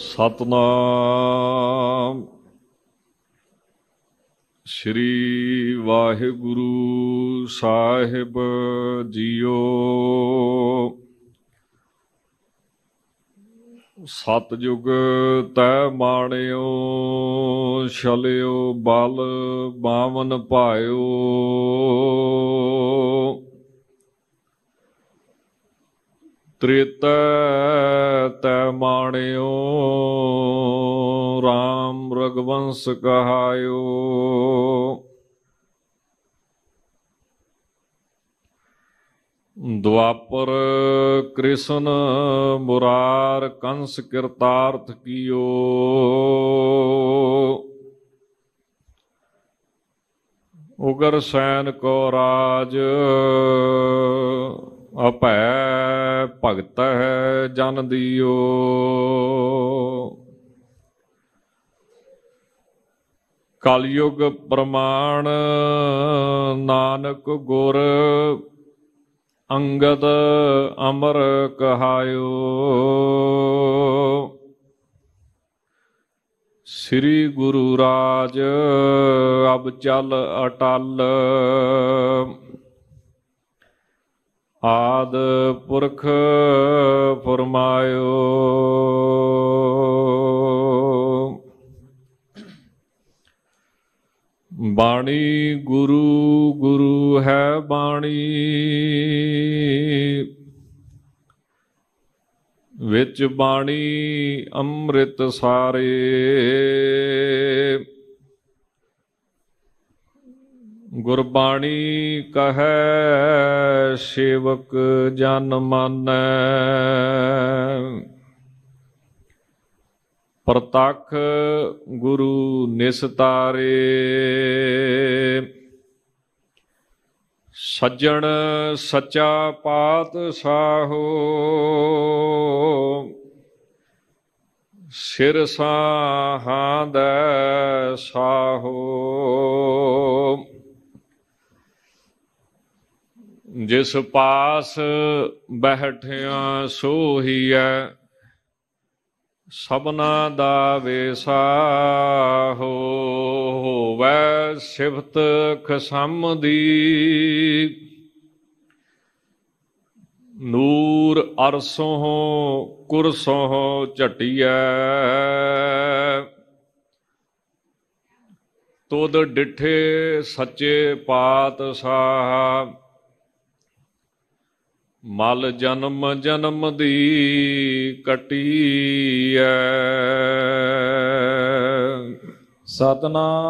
ਸਤਨਾਮ ਸ੍ਰੀ ਵਾਹਿਗੁਰੂ ਸਾਹਿਬ ਜੀਓ ਸਤਜੁਗ ਤੈ ਮਾਣਿਓ ਛਲਿਓ ਬਲ ਬਾਵਨ ਭਾਇਓ ਤ੍ਰਿਤ ਤੈ ਮਾਣਿਓ RAM ਰਗਵੰਸ ਕਹਾਇਓ ਦੁਆਪਰ ਕ੍ਰਿਸ਼ਨ ਮੁਰਾਰ ਕੰਸ ਕਿਰਤਾਰਥ ਕੀਓ ਉਗਰ ਸੈਨ ਕੋ ਰਾਜ ਅਪੈ ਭਗਤ ਹੈ ਜਨ ਦਿਓ ਕਲਯੁਗ ਪ੍ਰਮਾਣ ਨਾਨਕ ਗੁਰ ਅੰਗਦ ਅਮਰ ਕਹਾਇਓ ਸ੍ਰੀ ਗੁਰੂ ਰਾਜ ਅਬ ਚਲ ਅਟਲ ਆਦ ਪੁਰਖ ਫਰਮਾਇਓ ਬਾਣੀ ਗੁਰੂ ਗੁਰੂ ਹੈ ਬਾਣੀ ਵਿੱਚ ਬਾਣੀ ਅੰਮ੍ਰਿਤ ਸਾਰੇ ਗੁਰਬਾਣੀ ਕਹੈ ਸੇਵਕ ਜਨ ਮਾਨੈ ਪ੍ਰਤਖ ਗੁਰੂ ਨਿਸਤਾਰੇ ਸੱਜਣ ਸੱਚਾ ਪਾਤ ਸਾਹੋ ਸਿਰ ਸਾਹਾਂ ਦਾ ਸਾਹੋ ਜਿਸ ਪਾਸ ਬਹਿਠਿਆ ਸੋਹੀਐ ਸਭਨਾ ਦਾ ਵੇਸਾ ਹੋਵੈ ਸਿਫਤ ਖਸਮ ਦੀ ਨੂਰ ਅਰਸੋ ਕੁਰਸੋ ਝਟਿਐ ਤੋਦ ਡਿਠੇ ਸੱਚੇ ਪਾਤਸ਼ਾਹ ਮਲ ਜਨਮ ਜਨਮ ਦੀ ਕਟੀਐ ਸਤਨਾਮ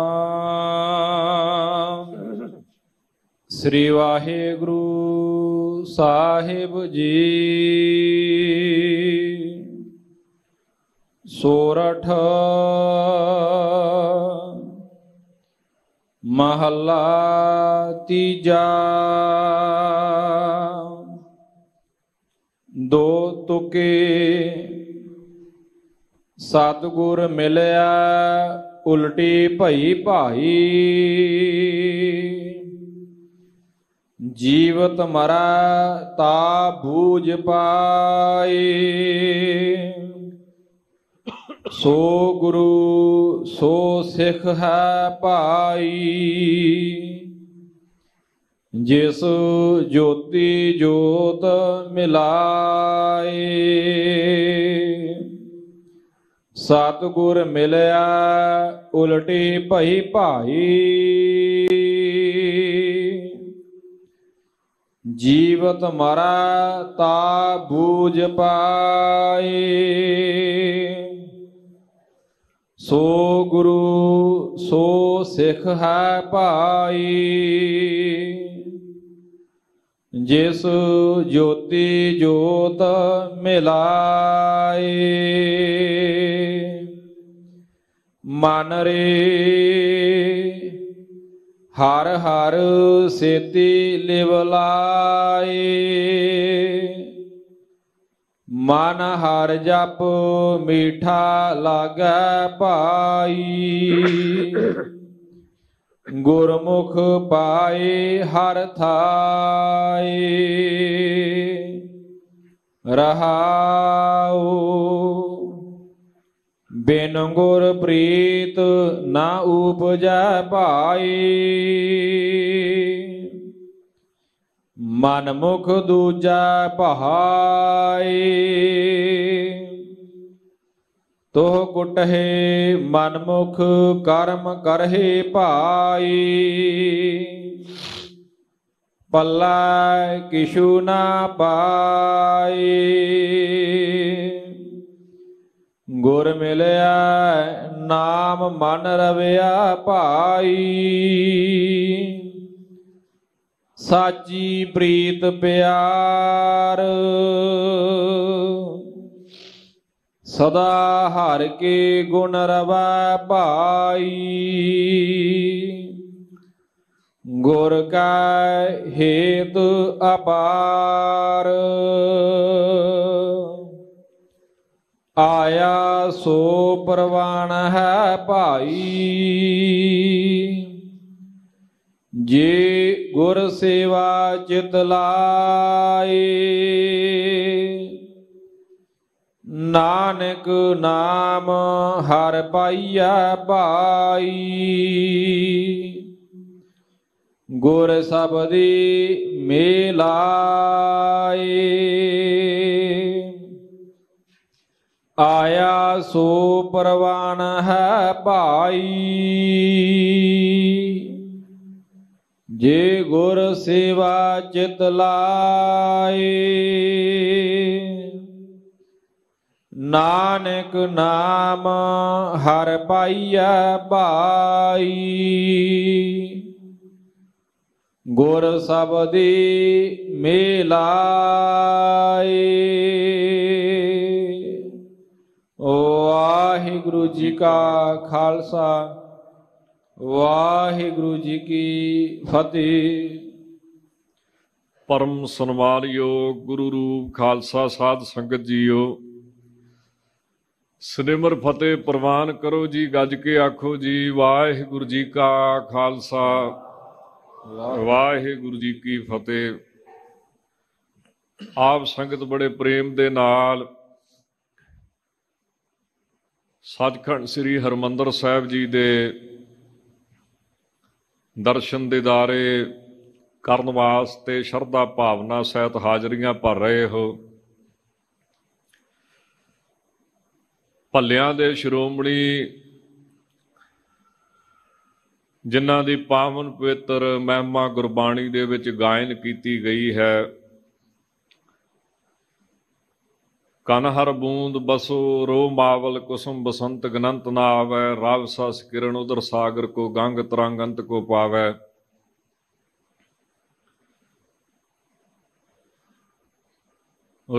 ਸ੍ਰੀ ਵਾਹਿਗੁਰੂ ਸਾਹਿਬ ਜੀ ਸੋਰਠ ਮਹੱਲਾ ਤੀਜਾ ਦੋ ਤੁਕੇ ਸਤਗੁਰ ਮਿਲਿਆ ਉਲਟੀ ਭਈ ਭਾਈ ਜੀਵਤ ਮਰਾ ਤਾ ਬੂਝ ਪਾਈ ਸੋ ਗੁਰੂ ਸੋ ਸਿੱਖ ਹੈ ਭਾਈ ਜਿਸ ਜੋਤੀ ਜੋਤ ਮਿਲਾਏ ਸਤਗੁਰ ਮਿਲਿਆ ਉਲਟੀ ਭਈ ਭਾਈ ਜੀਵਤ ਮਰਾ ਤਾ ਬੂਝ ਪਾਏ ਸੋ ਗੁਰੂ ਸੋ ਸਿੱਖ ਹੈ ਭਾਈ ਜਿਸ ਜੋਤੀ ਜੋਤ ਮਿਲਾਏ ਮਨ ਰੇ ਹਰ ਹਰ ਸੇਤੀ ਲਿਵ ਲਾਈ ਮਨ ਹਰ ਜਪ ਮੀਠਾ ਲਾਗੈ ਭਾਈ ਗੁਰਮੁਖ ਪਾਏ ਹਰ ਥਾਏ ਰਹਾਉ ਬਿਨ ਗੁਰ ਪ੍ਰੀਤ ਨਾ ਉਪਜੈ ਭਾਈ ਮਨ ਮੁਖ ਦੂਜੈ ਪਹਾਈ ਤੋਹ ਕੁਟਹਿ ਮਨਮੁਖ ਕਰਮ ਕਰਹਿ ਭਾਈ ਪੱਲਾ ਕਿਛੂ ਨਾ ਪਾਈ ਗੁਰ ਮਿਲਿਆ ਨਾਮ ਮਨ ਰਵਿਆ ਭਾਈ ਸਾਜੀ ਪ੍ਰੀਤ ਪਿਆਰ ਸਦਾ ਹਰ ਕੇ ਗੁਣ ਰਵੈ ਭਾਈ ਗੁਰ ਕਾ ਹੇਤ ਅਪਾਰ ਆਇਆ ਸੋ ਪ੍ਰਵਾਨ ਹੈ ਭਾਈ ਜੇ ਗੁਰ ਸੇਵਾ ਚਿਤ ਲਾਏ ਨਾਨਕ ਨਾਮ ਹਰ ਪਾਈਐ ਭਾਈ ਗੁਰ ਸਬਦੀ ਮੇਲਾਏ ਆਇਆ ਸੋ ਪਰਵਾਨ ਹੈ ਭਾਈ ਜੇ ਗੁਰ ਸੇਵਾ ਚਿਤ ਲਾਏ ਨਾਨਕ ਨਾਮ ਹਰ ਪਾਈਐ ਭਾਈ ਗੁਰ ਸਬਦੀ ਮੇਲਾਏ ਵਾਹਿਗੁਰੂ ਜੀ ਕਾ ਖਾਲਸਾ ਵਾਹਿਗੁਰੂ ਜੀ ਕੀ ਫਤਿਹ ਪਰਮ ਸਨਮਾਨਯੋਗ ਗੁਰੂ ਰੂਪ ਖਾਲਸਾ ਸਾਧ ਸੰਗਤ ਜੀਓ ਸਿਨੇਮਰ ਫਤਿਹ ਪ੍ਰਵਾਨ ਕਰੋ ਜੀ ਗੱਜ ਕੇ ਆਖੋ ਜੀ ਵਾਹਿਗੁਰੂ ਜੀ ਕਾ ਖਾਲਸਾ ਵਾਹਿਗੁਰੂ ਜੀ ਕੀ ਫਤਿਹ ਆਪ ਸੰਗਤ ਬੜੇ ਪ੍ਰੇਮ ਦੇ ਨਾਲ ਸਤਖੰਡ ਸ੍ਰੀ ਹਰਮੰਦਰ ਸਾਹਿਬ ਜੀ ਦੇ ਦਰਸ਼ਨ ਦਿਦਾਰੇ ਕਰਨ ਵਾਸਤੇ ਸ਼ਰਧਾ ਭਾਵਨਾ ਸਹਿਤ ਹਾਜ਼ਰੀਆਂ ਭਰ ਰਹੇ ਹੋ ਭੱਲਿਆਂ ਦੇ ਸ਼੍ਰੋਮਣੀ ਜਿਨ੍ਹਾਂ ਦੀ ਪਾਵਨ ਪਵਿੱਤਰ ਮਹਿਮਾ ਗੁਰਬਾਣੀ ਦੇ ਵਿੱਚ ਗਾਇਨ ਕੀਤੀ ਗਈ ਹੈ ਕਨ ਹਰ ਬੂੰਦ ਬਸੋ ਰੋ ਮਾਵਲ ਕੁਸਮ ਬਸੰਤ ਗਨੰਤ ਨਾ ਆਵੇ ਰਵ ਸਸ ਕਿਰਨ ਉਦਰ ਸਾਗਰ ਕੋ ਗੰਗ ਤਰੰਗ ਅੰਤ ਕੋ ਪਾਵੈ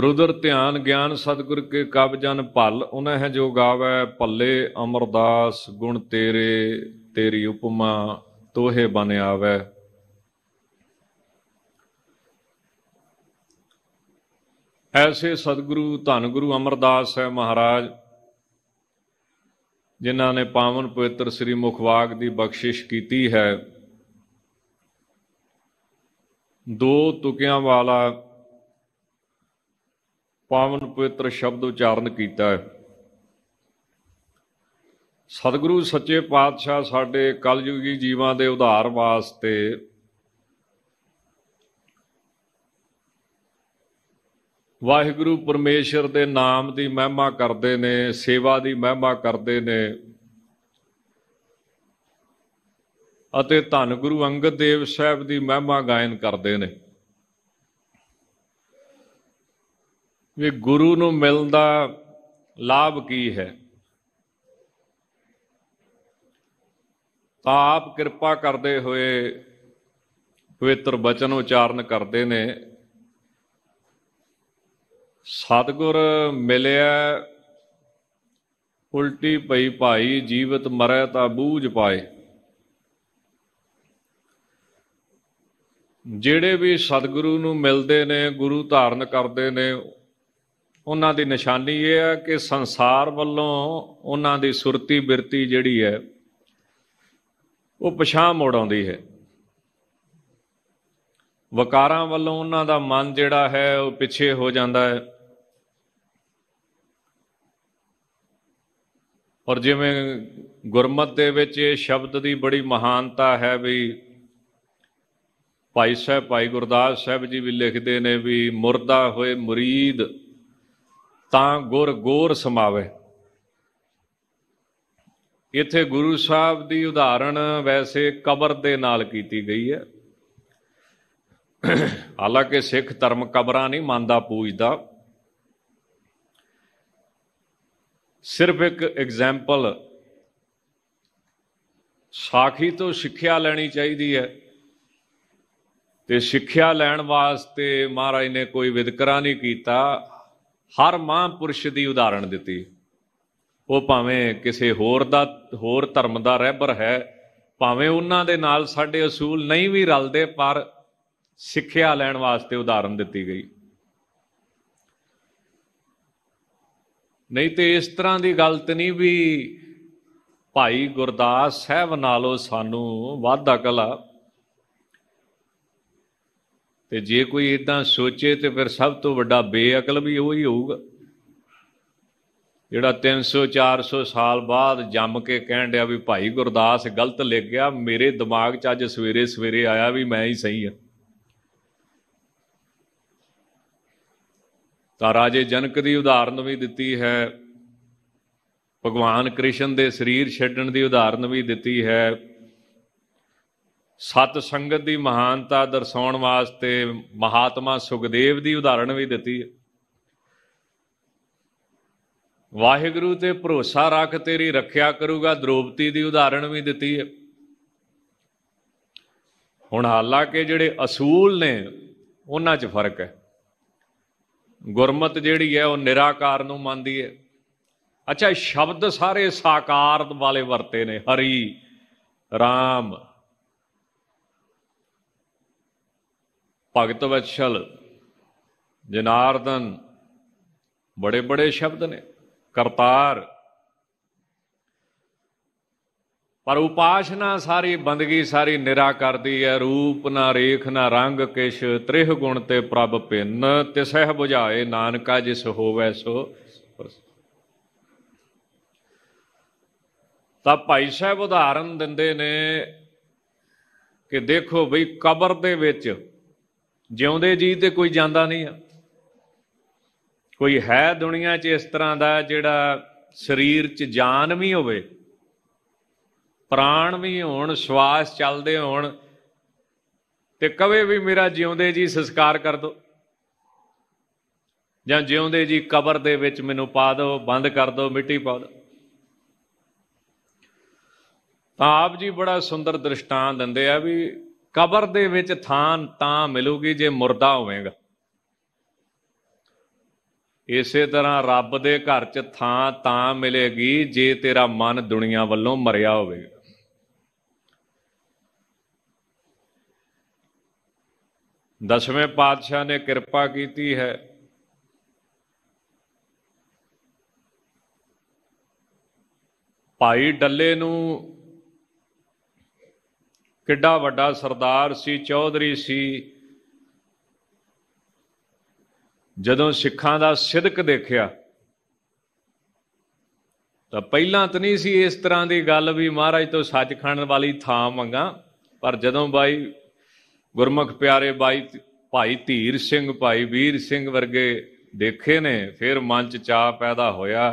ਰੁਦਰ ਧਿਆਨ ਗਿਆਨ ਸਤਿਗੁਰ ਕੇ ਕਬ ਜਨ ਭਲ ਉਹਨਾਂ ਹੈ ਜੋ ਗਾਵੈ ਪੱਲੇ ਅਮਰਦਾਸ ਗੁਣ ਤੇਰੇ ਤੇਰੀ ਉਪਮਾ ਤੋਹੇ ਬਨ ਆਵੈ ਐਸੇ ਸਤਿਗੁਰੂ ਧੰਨ ਗੁਰੂ ਅਮਰਦਾਸ ਹੈ ਮਹਾਰਾਜ ਜਿਨ੍ਹਾਂ ਨੇ ਪਾਵਨ ਪਵਿੱਤਰ ਸ੍ਰੀ ਮੁਖਵਾਗ ਦੀ ਬਖਸ਼ਿਸ਼ ਕੀਤੀ ਹੈ ਦੋ ਤੁਕਿਆਂ ਵਾਲਾ ਪਾਵਨ ਪਵਿੱਤਰ ਸ਼ਬਦ ਉਚਾਰਨ ਕੀਤਾ ਹੈ ਸਤਿਗੁਰੂ ਸੱਚੇ ਪਾਤਸ਼ਾਹ ਸਾਡੇ ਕਲਯੁਗੀ ਜੀਵਾਂ ਦੇ ਉਧਾਰ ਵਾਸਤੇ ਵਾਹਿਗੁਰੂ ਪਰਮੇਸ਼ਰ ਦੇ ਨਾਮ ਦੀ ਮਹਿਮਾ ਕਰਦੇ ਨੇ ਸੇਵਾ ਦੀ ਮਹਿਮਾ ਕਰਦੇ ਨੇ ਅਤੇ ਧੰਨ ਗੁਰੂ ਅੰਗਦ ਦੇਵ ਸਾਹਿਬ ਦੀ ਮਹਿਮਾ ਗਾਇਨ ਕਰਦੇ ਨੇ ਵੀ ਗੁਰੂ ਨੂੰ ਮਿਲਦਾ ਲਾਭ ਕੀ ਹੈ ਤਾਂ ਆਪ ਕਿਰਪਾ ਕਰਦੇ ਹੋਏ ਪਵਿੱਤਰ ਬਚਨ ਉਚਾਰਨ ਕਰਦੇ ਨੇ ਸਤਗੁਰ ਮਿਲਿਆ ਉਲਟੀ ਪਈ ਭਾਈ ਜੀਵਤ ਮਰੈ ਤਾਂ ਬੂਝ ਪਾਏ ਜਿਹੜੇ ਵੀ ਸਤਿਗੁਰੂ ਨੂੰ ਮਿਲਦੇ ਨੇ ਗੁਰੂ ਧਾਰਨ ਕਰਦੇ ਨੇ ਉਹਨਾਂ ਦੀ ਨਿਸ਼ਾਨੀ ਇਹ ਹੈ ਕਿ ਸੰਸਾਰ ਵੱਲੋਂ ਉਹਨਾਂ ਦੀ ਸੁਰਤੀ ਬਿਰਤੀ ਜਿਹੜੀ ਹੈ ਉਹ ਪਛਾਹ ਮੋੜ ਆਉਂਦੀ ਹੈ ਵਕਾਰਾਂ ਵੱਲੋਂ ਉਹਨਾਂ ਦਾ ਮਨ ਜਿਹੜਾ ਹੈ ਉਹ ਪਿੱਛੇ ਹੋ ਜਾਂਦਾ ਹੈ ਔਰ ਜਿਵੇਂ ਗੁਰਮਤ ਦੇ ਵਿੱਚ ਇਹ ਸ਼ਬਦ ਦੀ ਬੜੀ ਮਹਾਨਤਾ ਹੈ ਵੀ ਭਾਈ ਸਾਹਿਬ ਭਾਈ ਗੁਰਦਾਸ ਸਾਹਿਬ ਜੀ ਵੀ ਲਿਖਦੇ ਨੇ ਵੀ ਮੁਰਦਾ ਹੋਏ ਮੁਰੀਦ ਤਾਂ ਗੁਰ ਗੋਰ ਸਮਾਵੇ ਇੱਥੇ ਗੁਰੂ ਸਾਹਿਬ ਦੀ ਉਦਾਹਰਣ ਵੈਸੇ ਕਬਰ ਦੇ ਨਾਲ ਕੀਤੀ ਗਈ ਹੈ ਹਾਲਾਂਕਿ ਸਿੱਖ ਧਰਮ ਕਬਰਾਂ ਨਹੀਂ ਮੰਨਦਾ ਪੂਜਦਾ ਸਿਰਫ ਇੱਕ ਐਗਜ਼ਾਮਪਲ ਸਾਖੀ ਤੋਂ ਸਿੱਖਿਆ ਲੈਣੀ ਚਾਹੀਦੀ ਹੈ ਤੇ ਸਿੱਖਿਆ ਲੈਣ ਵਾਸਤੇ ਮਹਾਰਾਜ ਨੇ ਕੋਈ ਵਿਦਕਰਾ ਨਹੀਂ ਕੀਤਾ ਹਰ ਮਹਾਂਪੁਰਸ਼ ਦੀ ਉਦਾਹਰਣ ਦਿੱਤੀ ਉਹ ਭਾਵੇਂ ਕਿਸੇ ਹੋਰ ਦਾ ਹੋਰ ਧਰਮ ਦਾ ਰਹਿਬਰ ਹੈ ਭਾਵੇਂ ਉਹਨਾਂ ਦੇ ਨਾਲ ਸਾਡੇ ਅਸੂਲ ਨਹੀਂ ਵੀ ਰਲਦੇ ਪਰ ਸਿੱਖਿਆ ਲੈਣ ਵਾਸਤੇ ਉਦਾਹਰਣ ਦਿੱਤੀ ਗਈ ਨਹੀਂ ਤੇ ਇਸ ਤਰ੍ਹਾਂ ਦੀ ਗੱਲ ਤੇ ਨਹੀਂ ਵੀ ਭਾਈ ਗੁਰਦਾਸ ਸਾਹਿਬ ਨਾਲੋਂ ਸਾਨੂੰ ਵੱਧ ਅਕਲ ਆ ਤੇ ਜੇ ਕੋਈ ਇਦਾਂ ਸੋਚੇ ਤੇ ਫਿਰ ਸਭ ਤੋਂ ਵੱਡਾ ਬੇਅਕਲ ਵੀ ਉਹ ਹੀ ਹੋਊਗਾ ਜਿਹੜਾ 300 400 ਸਾਲ ਬਾਅਦ ਜੰਮ ਕੇ ਕਹਿਣ ਡਿਆ ਵੀ ਭਾਈ ਗੁਰਦਾਸ ਗਲਤ ਲਿਖ ਗਿਆ ਮੇਰੇ ਦਿਮਾਗ 'ਚ ਅੱਜ ਸਵੇਰੇ ਸਵੇਰੇ ਆਇਆ ਵੀ ਮੈਂ ਹੀ ਸਹੀ ਹਾਂ ਤਾਂ ਰਾਜੇ ਜਨਕ ਦੀ ਉਦਾਹਰਨ ਵੀ ਦਿੱਤੀ ਹੈ ਭਗਵਾਨ ਕ੍ਰਿਸ਼ਨ ਦੇ ਸਰੀਰ ਛੱਡਣ ਦੀ ਉਦਾਹਰਨ ਵੀ ਦਿੱਤੀ ਹੈ ਸਤ ਸੰਗਤ ਦੀ ਮਹਾਨਤਾ ਦਰਸਾਉਣ ਵਾਸਤੇ ਮਹਾਤਮਾ ਸੁਖਦੇਵ ਦੀ ਉਦਾਹਰਣ ਵੀ ਦਿੱਤੀ ਹੈ ਵਾਹਿਗੁਰੂ ਤੇ ਭਰੋਸਾ ਰੱਖ ਤੇਰੀ ਰੱਖਿਆ ਕਰੂਗਾ ਦ੍ਰੋਪਤੀ ਦੀ ਉਦਾਹਰਣ ਵੀ ਦਿੱਤੀ ਹੈ ਹੁਣ ਹਾਲਾਂਕਿ ਜਿਹੜੇ ਅਸੂਲ ਨੇ ਉਹਨਾਂ 'ਚ ਫਰਕ ਹੈ ਗੁਰਮਤ ਜਿਹੜੀ ਹੈ ਉਹ ਨਿਰਾਕਾਰ ਨੂੰ ਮੰਨਦੀ ਹੈ ਅੱਛਾ ਸ਼ਬਦ ਸਾਰੇ ਸਾਕਾਰ ਵਾਲੇ ਵਰਤੇ ਨੇ ਹਰੀ ਰਾਮ ਭਗਤ ਵਛਲ ਜਨਾਰਦਨ ਬੜੇ ਬੜੇ ਸ਼ਬਦ ਨੇ ਕਰਤਾਰ ਪਰ ਉਪਾਸ਼ਨਾ ਸਾਰੀ ਬੰਦਗੀ ਸਾਰੀ ਨਿਰਾ ਕਰਦੀ ਹੈ ਰੂਪ ਨਾ ਰੇਖ ਨਾ ਰੰਗ ਕਿਛ ਤ੍ਰਿਹ ਗੁਣ ਤੇ ਪ੍ਰਭ ਭਿੰਨ ਤਿਸਹਿ 부ਝਾਏ ਨਾਨਕਾ ਜਿਸ ਹੋਵੇ ਸੋ ਤਾਂ ਭਾਈ ਸਾਹਿਬ ਉਦਾਹਰਨ ਦਿੰਦੇ ਨੇ ਕਿ ਦੇਖੋ ਬਈ ਕਬਰ ਦੇ ਵਿੱਚ ਜਿਉਂਦੇ ਜੀ ਤੇ ਕੋਈ ਜਾਂਦਾ ਨਹੀਂ ਆ ਕੋਈ ਹੈ ਦੁਨੀਆ 'ਚ ਇਸ ਤਰ੍ਹਾਂ ਦਾ ਜਿਹੜਾ ਸਰੀਰ 'ਚ ਜਾਨ ਵੀ ਹੋਵੇ ਪ੍ਰਾਣ ਵੀ ਹੋਣ ਸਵਾਸ ਚੱਲਦੇ ਹੋਣ ਤੇ ਕਵੇ ਵੀ ਮੇਰਾ ਜਿਉਂਦੇ ਜੀ ਸੰਸਕਾਰ ਕਰ ਦੋ ਜਾਂ ਜਿਉਂਦੇ ਜੀ ਕਬਰ ਦੇ ਵਿੱਚ ਮੈਨੂੰ ਪਾ ਦਿਓ ਬੰਦ ਕਰ ਦਿਓ ਮਿੱਟੀ ਪਾ ਦਿਓ ਤਾਂ ਆਪ ਜੀ ਬੜਾ ਸੁੰਦਰ ਦ੍ਰਿਸ਼ਟਾਂ ਦਿੰਦੇ ਆ ਵੀ ਕਬਰ ਦੇ ਵਿੱਚ ਥਾਂ ਤਾਂ ਮਿਲੂਗੀ ਜੇ ਮਰਦਾ ਹੋਵੇਗਾ ਇਸੇ ਤਰ੍ਹਾਂ ਰੱਬ ਦੇ ਘਰ 'ਚ ਥਾਂ ਤਾਂ ਮਿਲੇਗੀ ਜੇ ਤੇਰਾ ਮਨ ਦੁਨੀਆ ਵੱਲੋਂ ਮਰਿਆ ਹੋਵੇਗਾ ਦਸਵੇਂ ਪਾਤਸ਼ਾਹ ਨੇ ਕਿਰਪਾ ਕੀਤੀ ਹੈ ਭਾਈ ਡੱਲੇ ਨੂੰ ਕਿੱਡਾ ਵੱਡਾ ਸਰਦਾਰ ਸੀ ਚੌਧਰੀ ਸੀ ਜਦੋਂ ਸਿੱਖਾਂ ਦਾ ਸਿੱਧਕ ਦੇਖਿਆ ਤਾਂ ਪਹਿਲਾਂ ਤਾਂ ਨਹੀਂ ਸੀ ਇਸ ਤਰ੍ਹਾਂ ਦੀ ਗੱਲ ਵੀ ਮਹਾਰਾਜ ਤੋਂ ਸੱਚ ਖਾਣ ਵਾਲੀ ਥਾਂ ਮੰਗਾ ਪਰ ਜਦੋਂ ਬਾਈ ਗੁਰਮੁਖ ਪਿਆਰੇ ਬਾਈ ਭਾਈ ਧੀਰ ਸਿੰਘ ਭਾਈ ਵੀਰ ਸਿੰਘ ਵਰਗੇ ਦੇਖੇ ਨੇ ਫਿਰ ਮਨ ਚ ਚਾਹ ਪੈਦਾ ਹੋਇਆ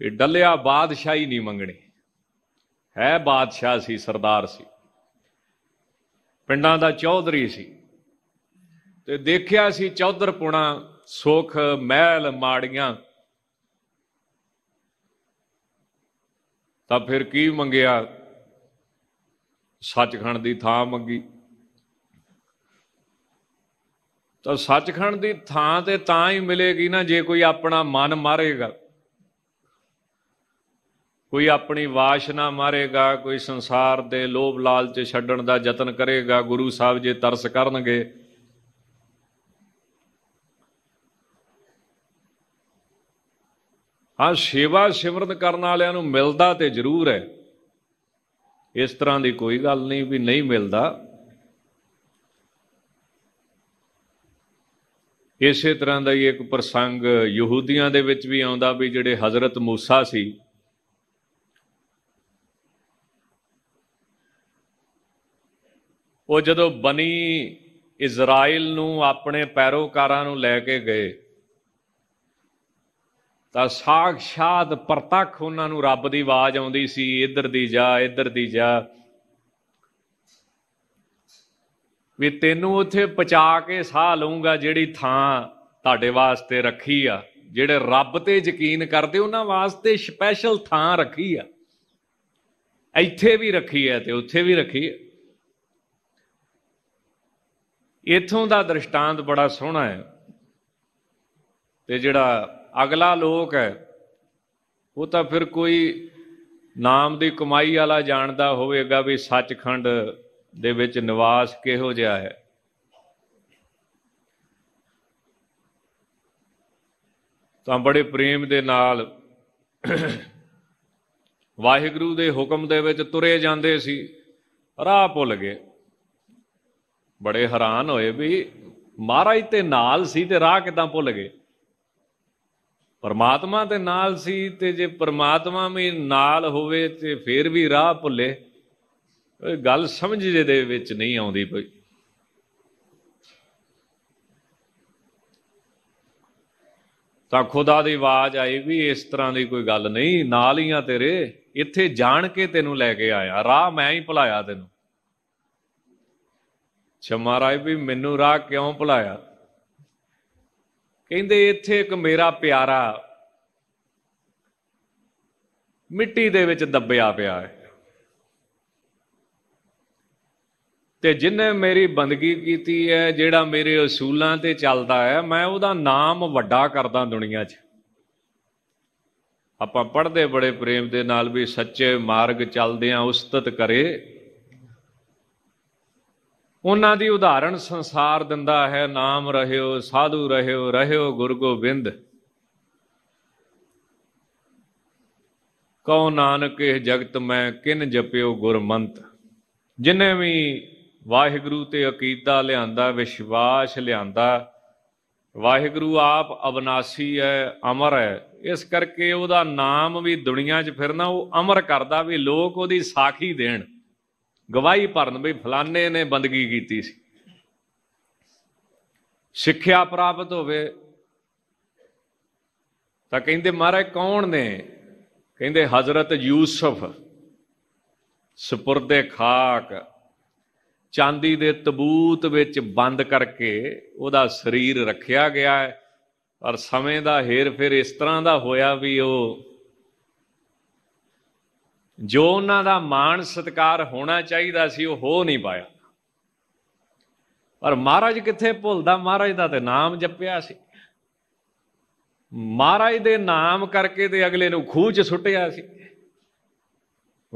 ਇਹ ਡੱਲਿਆ ਬਾਦਸ਼ਾਹੀ ਨਹੀਂ ਮੰਗਣੀ ਹੈ ਬਾਦਸ਼ਾਹ ਸੀ ਸਰਦਾਰ ਸੀ ਪਿੰਡਾਂ ਦਾ ਚੌਧਰੀ ਸੀ ਤੇ ਦੇਖਿਆ ਸੀ ਚੌਧਰ ਪੁਣਾ ਸੁਖ ਮਹਿਲ ਮਾੜੀਆਂ ਤਾਂ ਫਿਰ ਕੀ ਮੰਗਿਆ ਸੱਚਖੰਡ ਦੀ ਥਾਂ ਮੰਗੀ ਤਾਂ ਸੱਚਖੰਡ ਦੀ ਥਾਂ ਤੇ ਤਾਂ ਹੀ ਮਿਲੇਗੀ ਨਾ ਜੇ ਕੋਈ ਆਪਣਾ ਮਨ ਮਾਰੇਗਾ ਕੋਈ ਆਪਣੀ ਵਾਸ਼ਨਾ ਮਾਰੇਗਾ ਕੋਈ ਸੰਸਾਰ ਦੇ ਲੋਭ ਲਾਲਚ ਛੱਡਣ ਦਾ ਯਤਨ ਕਰੇਗਾ ਗੁਰੂ ਸਾਹਿਬ ਜੇ ਤਰਸ ਕਰਨਗੇ ਹਾਂ ਸੇਵਾ ਸਿਮਰਨ ਕਰਨ ਵਾਲਿਆਂ ਨੂੰ ਮਿਲਦਾ ਤੇ ਜ਼ਰੂਰ ਹੈ ਇਸ ਤਰ੍ਹਾਂ ਦੀ ਕੋਈ ਗੱਲ ਨਹੀਂ ਵੀ ਨਹੀਂ ਮਿਲਦਾ ਇਸੇ ਤਰ੍ਹਾਂ ਦਾ ਹੀ ਇੱਕ ਪ੍ਰਸੰਗ ਯਹੂਦੀਆਂ ਦੇ ਵਿੱਚ ਵੀ ਆਉਂਦਾ ਵੀ ਜਿਹੜੇ ਹਜ਼ਰਤ موسی ਸੀ ਉਹ ਜਦੋਂ ਬਣੀ ਇਜ਼ਰਾਈਲ ਨੂੰ ਆਪਣੇ ਪੈਰੋਕਾਰਾਂ ਨੂੰ ਲੈ ਕੇ ਗਏ ਤਾਂ ਸਾਖਸ਼ਾਤ ਪ੍ਰਤੱਖ ਉਹਨਾਂ ਨੂੰ ਰੱਬ ਦੀ ਆਵਾਜ਼ ਆਉਂਦੀ ਸੀ ਇੱਧਰ ਦੀ ਜਾ ਇੱਧਰ ਦੀ ਜਾ ਵੀ ਤੈਨੂੰ ਉੱਥੇ ਪਚਾ ਕੇ ਸਾਹ ਲਊਂਗਾ ਜਿਹੜੀ ਥਾਂ ਤੁਹਾਡੇ ਵਾਸਤੇ ਰੱਖੀ ਆ ਜਿਹੜੇ ਰੱਬ ਤੇ ਯਕੀਨ ਕਰਦੇ ਉਹਨਾਂ ਵਾਸਤੇ ਸਪੈਸ਼ਲ ਥਾਂ ਰੱਖੀ ਆ ਇੱਥੇ ਵੀ ਰੱਖੀ ਹੈ ਤੇ ਉੱਥੇ ਵੀ ਰੱਖੀ ਹੈ ਇਥੋਂ ਦਾ ਦ੍ਰਿਸ਼ਟਾਂਤ ਬੜਾ ਸੋਹਣਾ ਹੈ ਤੇ ਜਿਹੜਾ ਅਗਲਾ ਲੋਕ ਹੈ ਉਹ ਤਾਂ ਫਿਰ ਕੋਈ ਨਾਮ ਦੀ ਕਮਾਈ ਵਾਲਾ ਜਾਣਦਾ ਹੋਵੇਗਾ ਵੀ ਸੱਚਖੰਡ ਦੇ ਵਿੱਚ ਨਿਵਾਸ ਕਿਹੋ ਜਿਹਾ ਹੈ ਤਾਂ ਬੜੇ ਪ੍ਰੇਮ ਦੇ ਨਾਲ ਵਾਹਿਗੁਰੂ ਦੇ ਹੁਕਮ ਦੇ ਵਿੱਚ ਤੁਰੇ ਜਾਂਦੇ ਸੀ ਰਾਹ ਭੁੱਲ ਗਏ ਬੜੇ ਹੈਰਾਨ ਹੋਏ ਵੀ ਮਹਾਰਾਜ ਤੇ ਨਾਲ ਸੀ ਤੇ ਰਾਹ ਕਿਦਾਂ ਭੁੱਲ ਗਏ ਪਰਮਾਤਮਾ ਤੇ ਨਾਲ ਸੀ ਤੇ ਜੇ ਪਰਮਾਤਮਾ ਵੀ ਨਾਲ ਹੋਵੇ ਤੇ ਫੇਰ ਵੀ ਰਾਹ ਭੁੱਲੇ ਗੱਲ ਸਮਝ ਜੇ ਦੇ ਵਿੱਚ ਨਹੀਂ ਆਉਂਦੀ ਭਈ ਤਾਂ ਖੁਦਾ ਦੀ ਆਵਾਜ਼ ਆਈ ਵੀ ਇਸ ਤਰ੍ਹਾਂ ਦੀ ਕੋਈ ਗੱਲ ਨਹੀਂ ਨਾਲ ਹੀ ਆ ਤੇਰੇ ਇੱਥੇ ਜਾਣ ਕੇ ਤੈਨੂੰ ਲੈ ਕੇ ਆਇਆ ਰਾਹ ਮੈਂ ਹੀ ਭੁਲਾਇਆ ਤੈਨੂੰ ਅੱਛਾ ਮਹਾਰਾਜ ਵੀ ਮੈਨੂੰ ਰਾਹ ਕਿਉਂ ਭੁਲਾਇਆ ਕਹਿੰਦੇ ਇੱਥੇ ਇੱਕ ਮੇਰਾ ਪਿਆਰਾ ਮਿੱਟੀ ਦੇ ਵਿੱਚ ਦੱਬਿਆ ਪਿਆ ਹੈ ਤੇ ਜਿਨੇ ਮੇਰੀ ਬੰਦਗੀ ਕੀਤੀ ਹੈ ਜਿਹੜਾ ਮੇਰੇ ਉਸੂਲਾਂ ਤੇ ਚੱਲਦਾ ਹੈ ਮੈਂ ਉਹਦਾ ਨਾਮ ਵੱਡਾ ਕਰਦਾ ਦੁਨੀਆ 'ਚ ਆਪਾਂ ਪੜਦੇ ਬੜੇ ਪ੍ਰੇਮ ਦੇ ਨਾਲ ਵੀ ਸੱਚੇ ਮਾਰਗ ਚੱਲਦਿਆਂ ਉਸਤਤ ਕਰੇ ਉਹਨਾਂ ਦੀ ਉਦਾਹਰਣ ਸੰਸਾਰ ਦਿੰਦਾ ਹੈ ਨਾਮ ਰਹਿਓ ਸਾਧੂ ਰਹਿਓ ਰਹਿਓ ਗੁਰ ਗੋਬਿੰਦ ਕਉ ਨਾਨਕ ਇਹ ਜਗਤ ਮੈਂ ਕਿਨ ਜਪਿਓ ਗੁਰਮੰਤ ਜਿਨੇ ਵੀ ਵਾਹਿਗੁਰੂ ਤੇ ਅਕੀਦਾ ਲਿਆਂਦਾ ਵਿਸ਼ਵਾਸ ਲਿਆਂਦਾ ਵਾਹਿਗੁਰੂ ਆਪ ਅਬਨਾਸੀ ਹੈ ਅਮਰ ਹੈ ਇਸ ਕਰਕੇ ਉਹਦਾ ਨਾਮ ਵੀ ਦੁਨੀਆ 'ਚ ਫਿਰਨਾ ਉਹ ਅਮਰ ਕਰਦਾ ਵੀ ਲੋਕ ਉਹਦੀ ਸਾਖੀ ਦੇਣ ਗਵਾਹੀ ਭਰਨ ਵੀ ਫਲਾਣੇ ਨੇ ਬੰਦਗੀ ਕੀਤੀ ਸੀ ਸਿੱਖਿਆ ਪ੍ਰਾਪਤ ਹੋਵੇ ਤਾਂ ਕਹਿੰਦੇ ਮਹਾਰਾਜ ਕੌਣ ਨੇ ਕਹਿੰਦੇ ਹਜ਼ਰਤ ਯੂਸਫ ਸਪੁਰਦੇ ਖਾਕ ਚਾਂਦੀ ਦੇ ਤਬੂਤ ਵਿੱਚ ਬੰਦ ਕਰਕੇ ਉਹਦਾ ਸਰੀਰ ਰੱਖਿਆ ਗਿਆ ਹੈ ਪਰ ਸਮੇਂ ਦਾ ਹੇਰ ਫੇਰ ਇਸ ਤਰ੍ਹਾਂ ਦਾ ਹੋਇਆ ਵੀ ਉਹ ਜੋ ਉਹਨਾਂ ਦਾ ਮਾਣ ਸਤਕਾਰ ਹੋਣਾ ਚਾਹੀਦਾ ਸੀ ਉਹ ਹੋ ਨਹੀਂ ਪਾਇਆ ਪਰ ਮਹਾਰਾਜ ਕਿੱਥੇ ਭੁੱਲਦਾ ਮਹਾਰਾਜ ਦਾ ਤੇ ਨਾਮ ਜਪਿਆ ਸੀ ਮਹਾਰਾਜ ਦੇ ਨਾਮ ਕਰਕੇ ਤੇ ਅਗਲੇ ਨੂੰ ਖੂਹ 'ਚ ਸੁੱਟਿਆ ਸੀ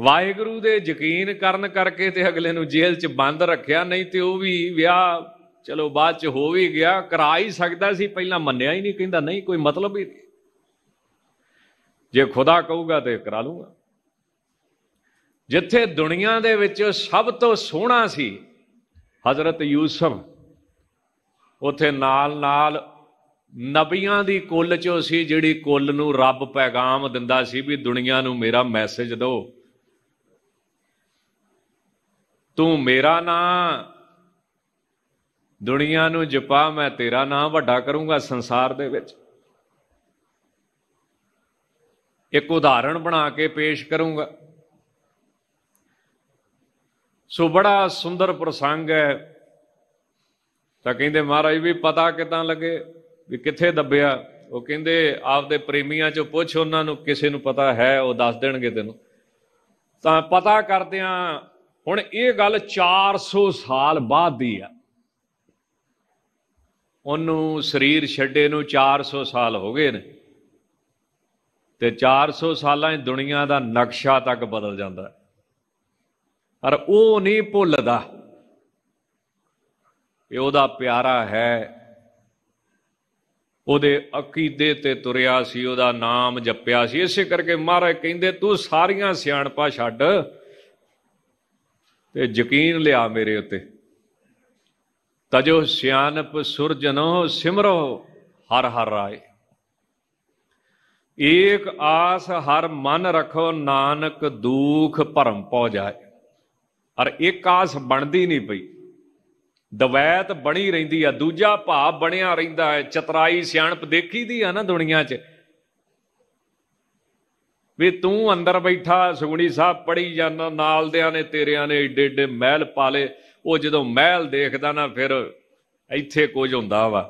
ਵਾਹਿਗੁਰੂ ਦੇ ਯਕੀਨ ਕਰਨ ਕਰਕੇ ਤੇ ਅਗਲੇ ਨੂੰ ਜੇਲ੍ਹ 'ਚ ਬੰਦ ਰੱਖਿਆ ਨਹੀਂ ਤੇ ਉਹ ਵੀ ਵਿਆਹ ਚਲੋ ਬਾਅਦ 'ਚ ਹੋ ਵੀ ਗਿਆ ਕਰਾ ਹੀ ਸਕਦਾ ਸੀ ਪਹਿਲਾਂ ਮੰਨਿਆ ਹੀ ਨਹੀਂ ਕਹਿੰਦਾ ਨਹੀਂ ਕੋਈ ਮਤਲਬ ਹੀ ਜੇ ਖੁਦਾ ਕਹੂਗਾ ਤੇ ਕਰਾ ਲੂਗਾ ਜਿੱਥੇ ਦੁਨੀਆ ਦੇ ਵਿੱਚ ਸਭ ਤੋਂ ਸੋਹਣਾ ਸੀ حضرت ਯੂਸਫ ਉਥੇ ਨਾਲ-ਨਾਲ ਨਬੀਆਂ ਦੀ ਕੁੱਲ ਚੋਂ ਸੀ ਜਿਹੜੀ ਕੁੱਲ ਨੂੰ ਰੱਬ ਪੈਗਾਮ ਦਿੰਦਾ ਸੀ ਵੀ ਦੁਨੀਆ ਨੂੰ ਮੇਰਾ ਮੈਸੇਜ ਦਿਓ ਤੂੰ ਮੇਰਾ ਨਾਂ ਦੁਨੀਆ ਨੂੰ ਜਪਾ ਮੈਂ ਤੇਰਾ ਨਾਂ ਵੱਡਾ ਕਰੂੰਗਾ ਸੰਸਾਰ ਦੇ ਵਿੱਚ ਇੱਕ ਉਦਾਹਰਣ ਬਣਾ ਕੇ ਪੇਸ਼ ਕਰੂੰਗਾ ਸੋ ਬੜਾ ਸੁੰਦਰ ਪ੍ਰਸੰਗ ਹੈ ਤਾਂ ਕਹਿੰਦੇ ਮਹਾਰਾਜ ਵੀ ਪਤਾ ਕਿਦਾਂ ਲੱਗੇ ਵੀ ਕਿੱਥੇ ਦੱਬਿਆ ਉਹ ਕਹਿੰਦੇ ਆਪਦੇ ਪ੍ਰੇਮੀਆਂ ਚੋਂ ਪੁੱਛ ਉਹਨਾਂ ਨੂੰ ਕਿਸੇ ਨੂੰ ਪਤਾ ਹੈ ਉਹ ਦੱਸ ਦੇਣਗੇ ਤੈਨੂੰ ਤਾਂ ਪਤਾ ਕਰਦਿਆਂ ਹੁਣ ਇਹ ਗੱਲ 400 ਸਾਲ ਬਾਅਦ ਦੀ ਆ ਉਹਨੂੰ ਸਰੀਰ ਛੱਡੇ ਨੂੰ 400 ਸਾਲ ਹੋ ਗਏ ਨੇ ਤੇ 400 ਸਾਲਾਂ 'ਚ ਦੁਨੀਆ ਦਾ ਨਕਸ਼ਾ ਤੱਕ ਬਦਲ ਜਾਂਦਾ ਹੈ ਪਰ ਉਹ ਨਹੀਂ ਭੁੱਲਦਾ ਇਹ ਉਹਦਾ ਪਿਆਰਾ ਹੈ ਉਹਦੇ ਅਕੀਦੇ ਤੇ ਤੁਰਿਆ ਸੀ ਉਹਦਾ ਨਾਮ ਜਪਿਆ ਸੀ ਇਸੇ ਕਰਕੇ ਮਹਾਰਾਜ ਕਹਿੰਦੇ ਤੂੰ ਸਾਰੀਆਂ ਸਿਆਣਪਾਂ ਛੱਡ ਤੇ ਯਕੀਨ ਲਿਆ ਮੇਰੇ ਉੱਤੇ ਤਜੋ ਸਿਆਣਪ ਸੁਰਜਨੋ ਸਿਮਰੋ ਹਰ ਹਰ ਰਾਏ ਏਕ ਆਸ ਹਰ ਮਨ ਰਖੋ ਨਾਨਕ ਦੂਖ ਭਰਮ ਪਉ ਜਾਏ ਔਰ ਇੱਕ ਆਸ ਬਣਦੀ ਨਹੀਂ ਪਈ ਦਵੈਤ ਬਣੀ ਰਹਿੰਦੀ ਆ ਦੂਜਾ ਭਾਵ ਬਣਿਆ ਰਹਿੰਦਾ ਹੈ ਚਤਰਾਈ ਸਿਆਣਪ ਦੇਖੀ ਦੀ ਆ ਨਾ ਦੁਨੀਆ 'ਚ ਵੀ ਤੂੰ ਅੰਦਰ ਬੈਠਾ ਸੁਗਣੀ ਸਾਹਿਬ ਪੜੀ ਜਾਂਦਾ ਨਾਲ ਦਿਆਂ ਨੇ ਤੇਰਿਆਂ ਨੇ ਏਡੇ ਏਡੇ ਮਹਿਲ ਪਾਲੇ ਉਹ ਜਦੋਂ ਮਹਿਲ ਦੇਖਦਾ ਨਾ ਫਿਰ ਇੱਥੇ ਕੁਝ ਹੁੰਦਾ ਵਾ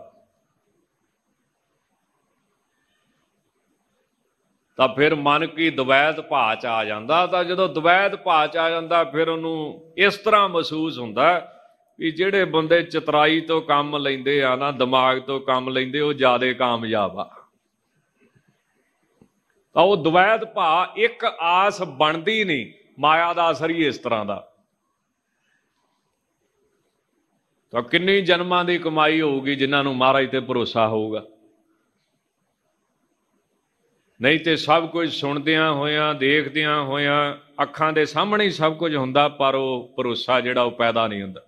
ਤਾਂ ਫਿਰ ਮਨ ਕੀ ਦਵੈਤ ਭਾਚ ਆ ਜਾਂਦਾ ਤਾਂ ਜਦੋਂ ਦਵੈਤ ਭਾਚ ਆ ਜਾਂਦਾ ਫਿਰ ਉਹਨੂੰ ਇਸ ਤਰ੍ਹਾਂ ਮਹਿਸੂਸ ਹੁੰਦਾ ਵੀ ਜਿਹੜੇ ਬੰਦੇ ਚਤਰਾਈ ਤੋਂ ਕੰਮ ਲੈਂਦੇ ਆ ਨਾ ਦਿਮਾਗ ਤੋਂ ਕੰਮ ਲੈਂਦੇ ਉਹ ਜ਼ਿਆਦਾ ਕਾਮਯਾਬ ਆ ਤਾਂ ਉਹ ਦਵੈਤ ਭਾ ਇੱਕ ਆਸ ਬਣਦੀ ਨਹੀਂ ਮਾਇਆ ਦਾ ਅਸਰ ਹੀ ਇਸ ਤਰ੍ਹਾਂ ਦਾ ਤਾਂ ਕਿੰਨੀ ਜਨਮਾਂ ਦੀ ਕਮਾਈ ਹੋਊਗੀ ਜਿਨ੍ਹਾਂ ਨੂੰ ਮਹਾਰਾਜ ਤੇ ਭਰੋਸਾ ਹੋਊਗਾ ਨਹੀਂ ਤੇ ਸਭ ਕੁਝ ਸੁਣਦਿਆਂ ਹੋਇਆਂ ਦੇਖਦਿਆਂ ਹੋਇਆਂ ਅੱਖਾਂ ਦੇ ਸਾਹਮਣੇ ਹੀ ਸਭ ਕੁਝ ਹੁੰਦਾ ਪਰ ਉਹ ਭਰੋਸਾ ਜਿਹੜਾ ਉਹ ਪੈਦਾ ਨਹੀਂ ਹੁੰਦਾ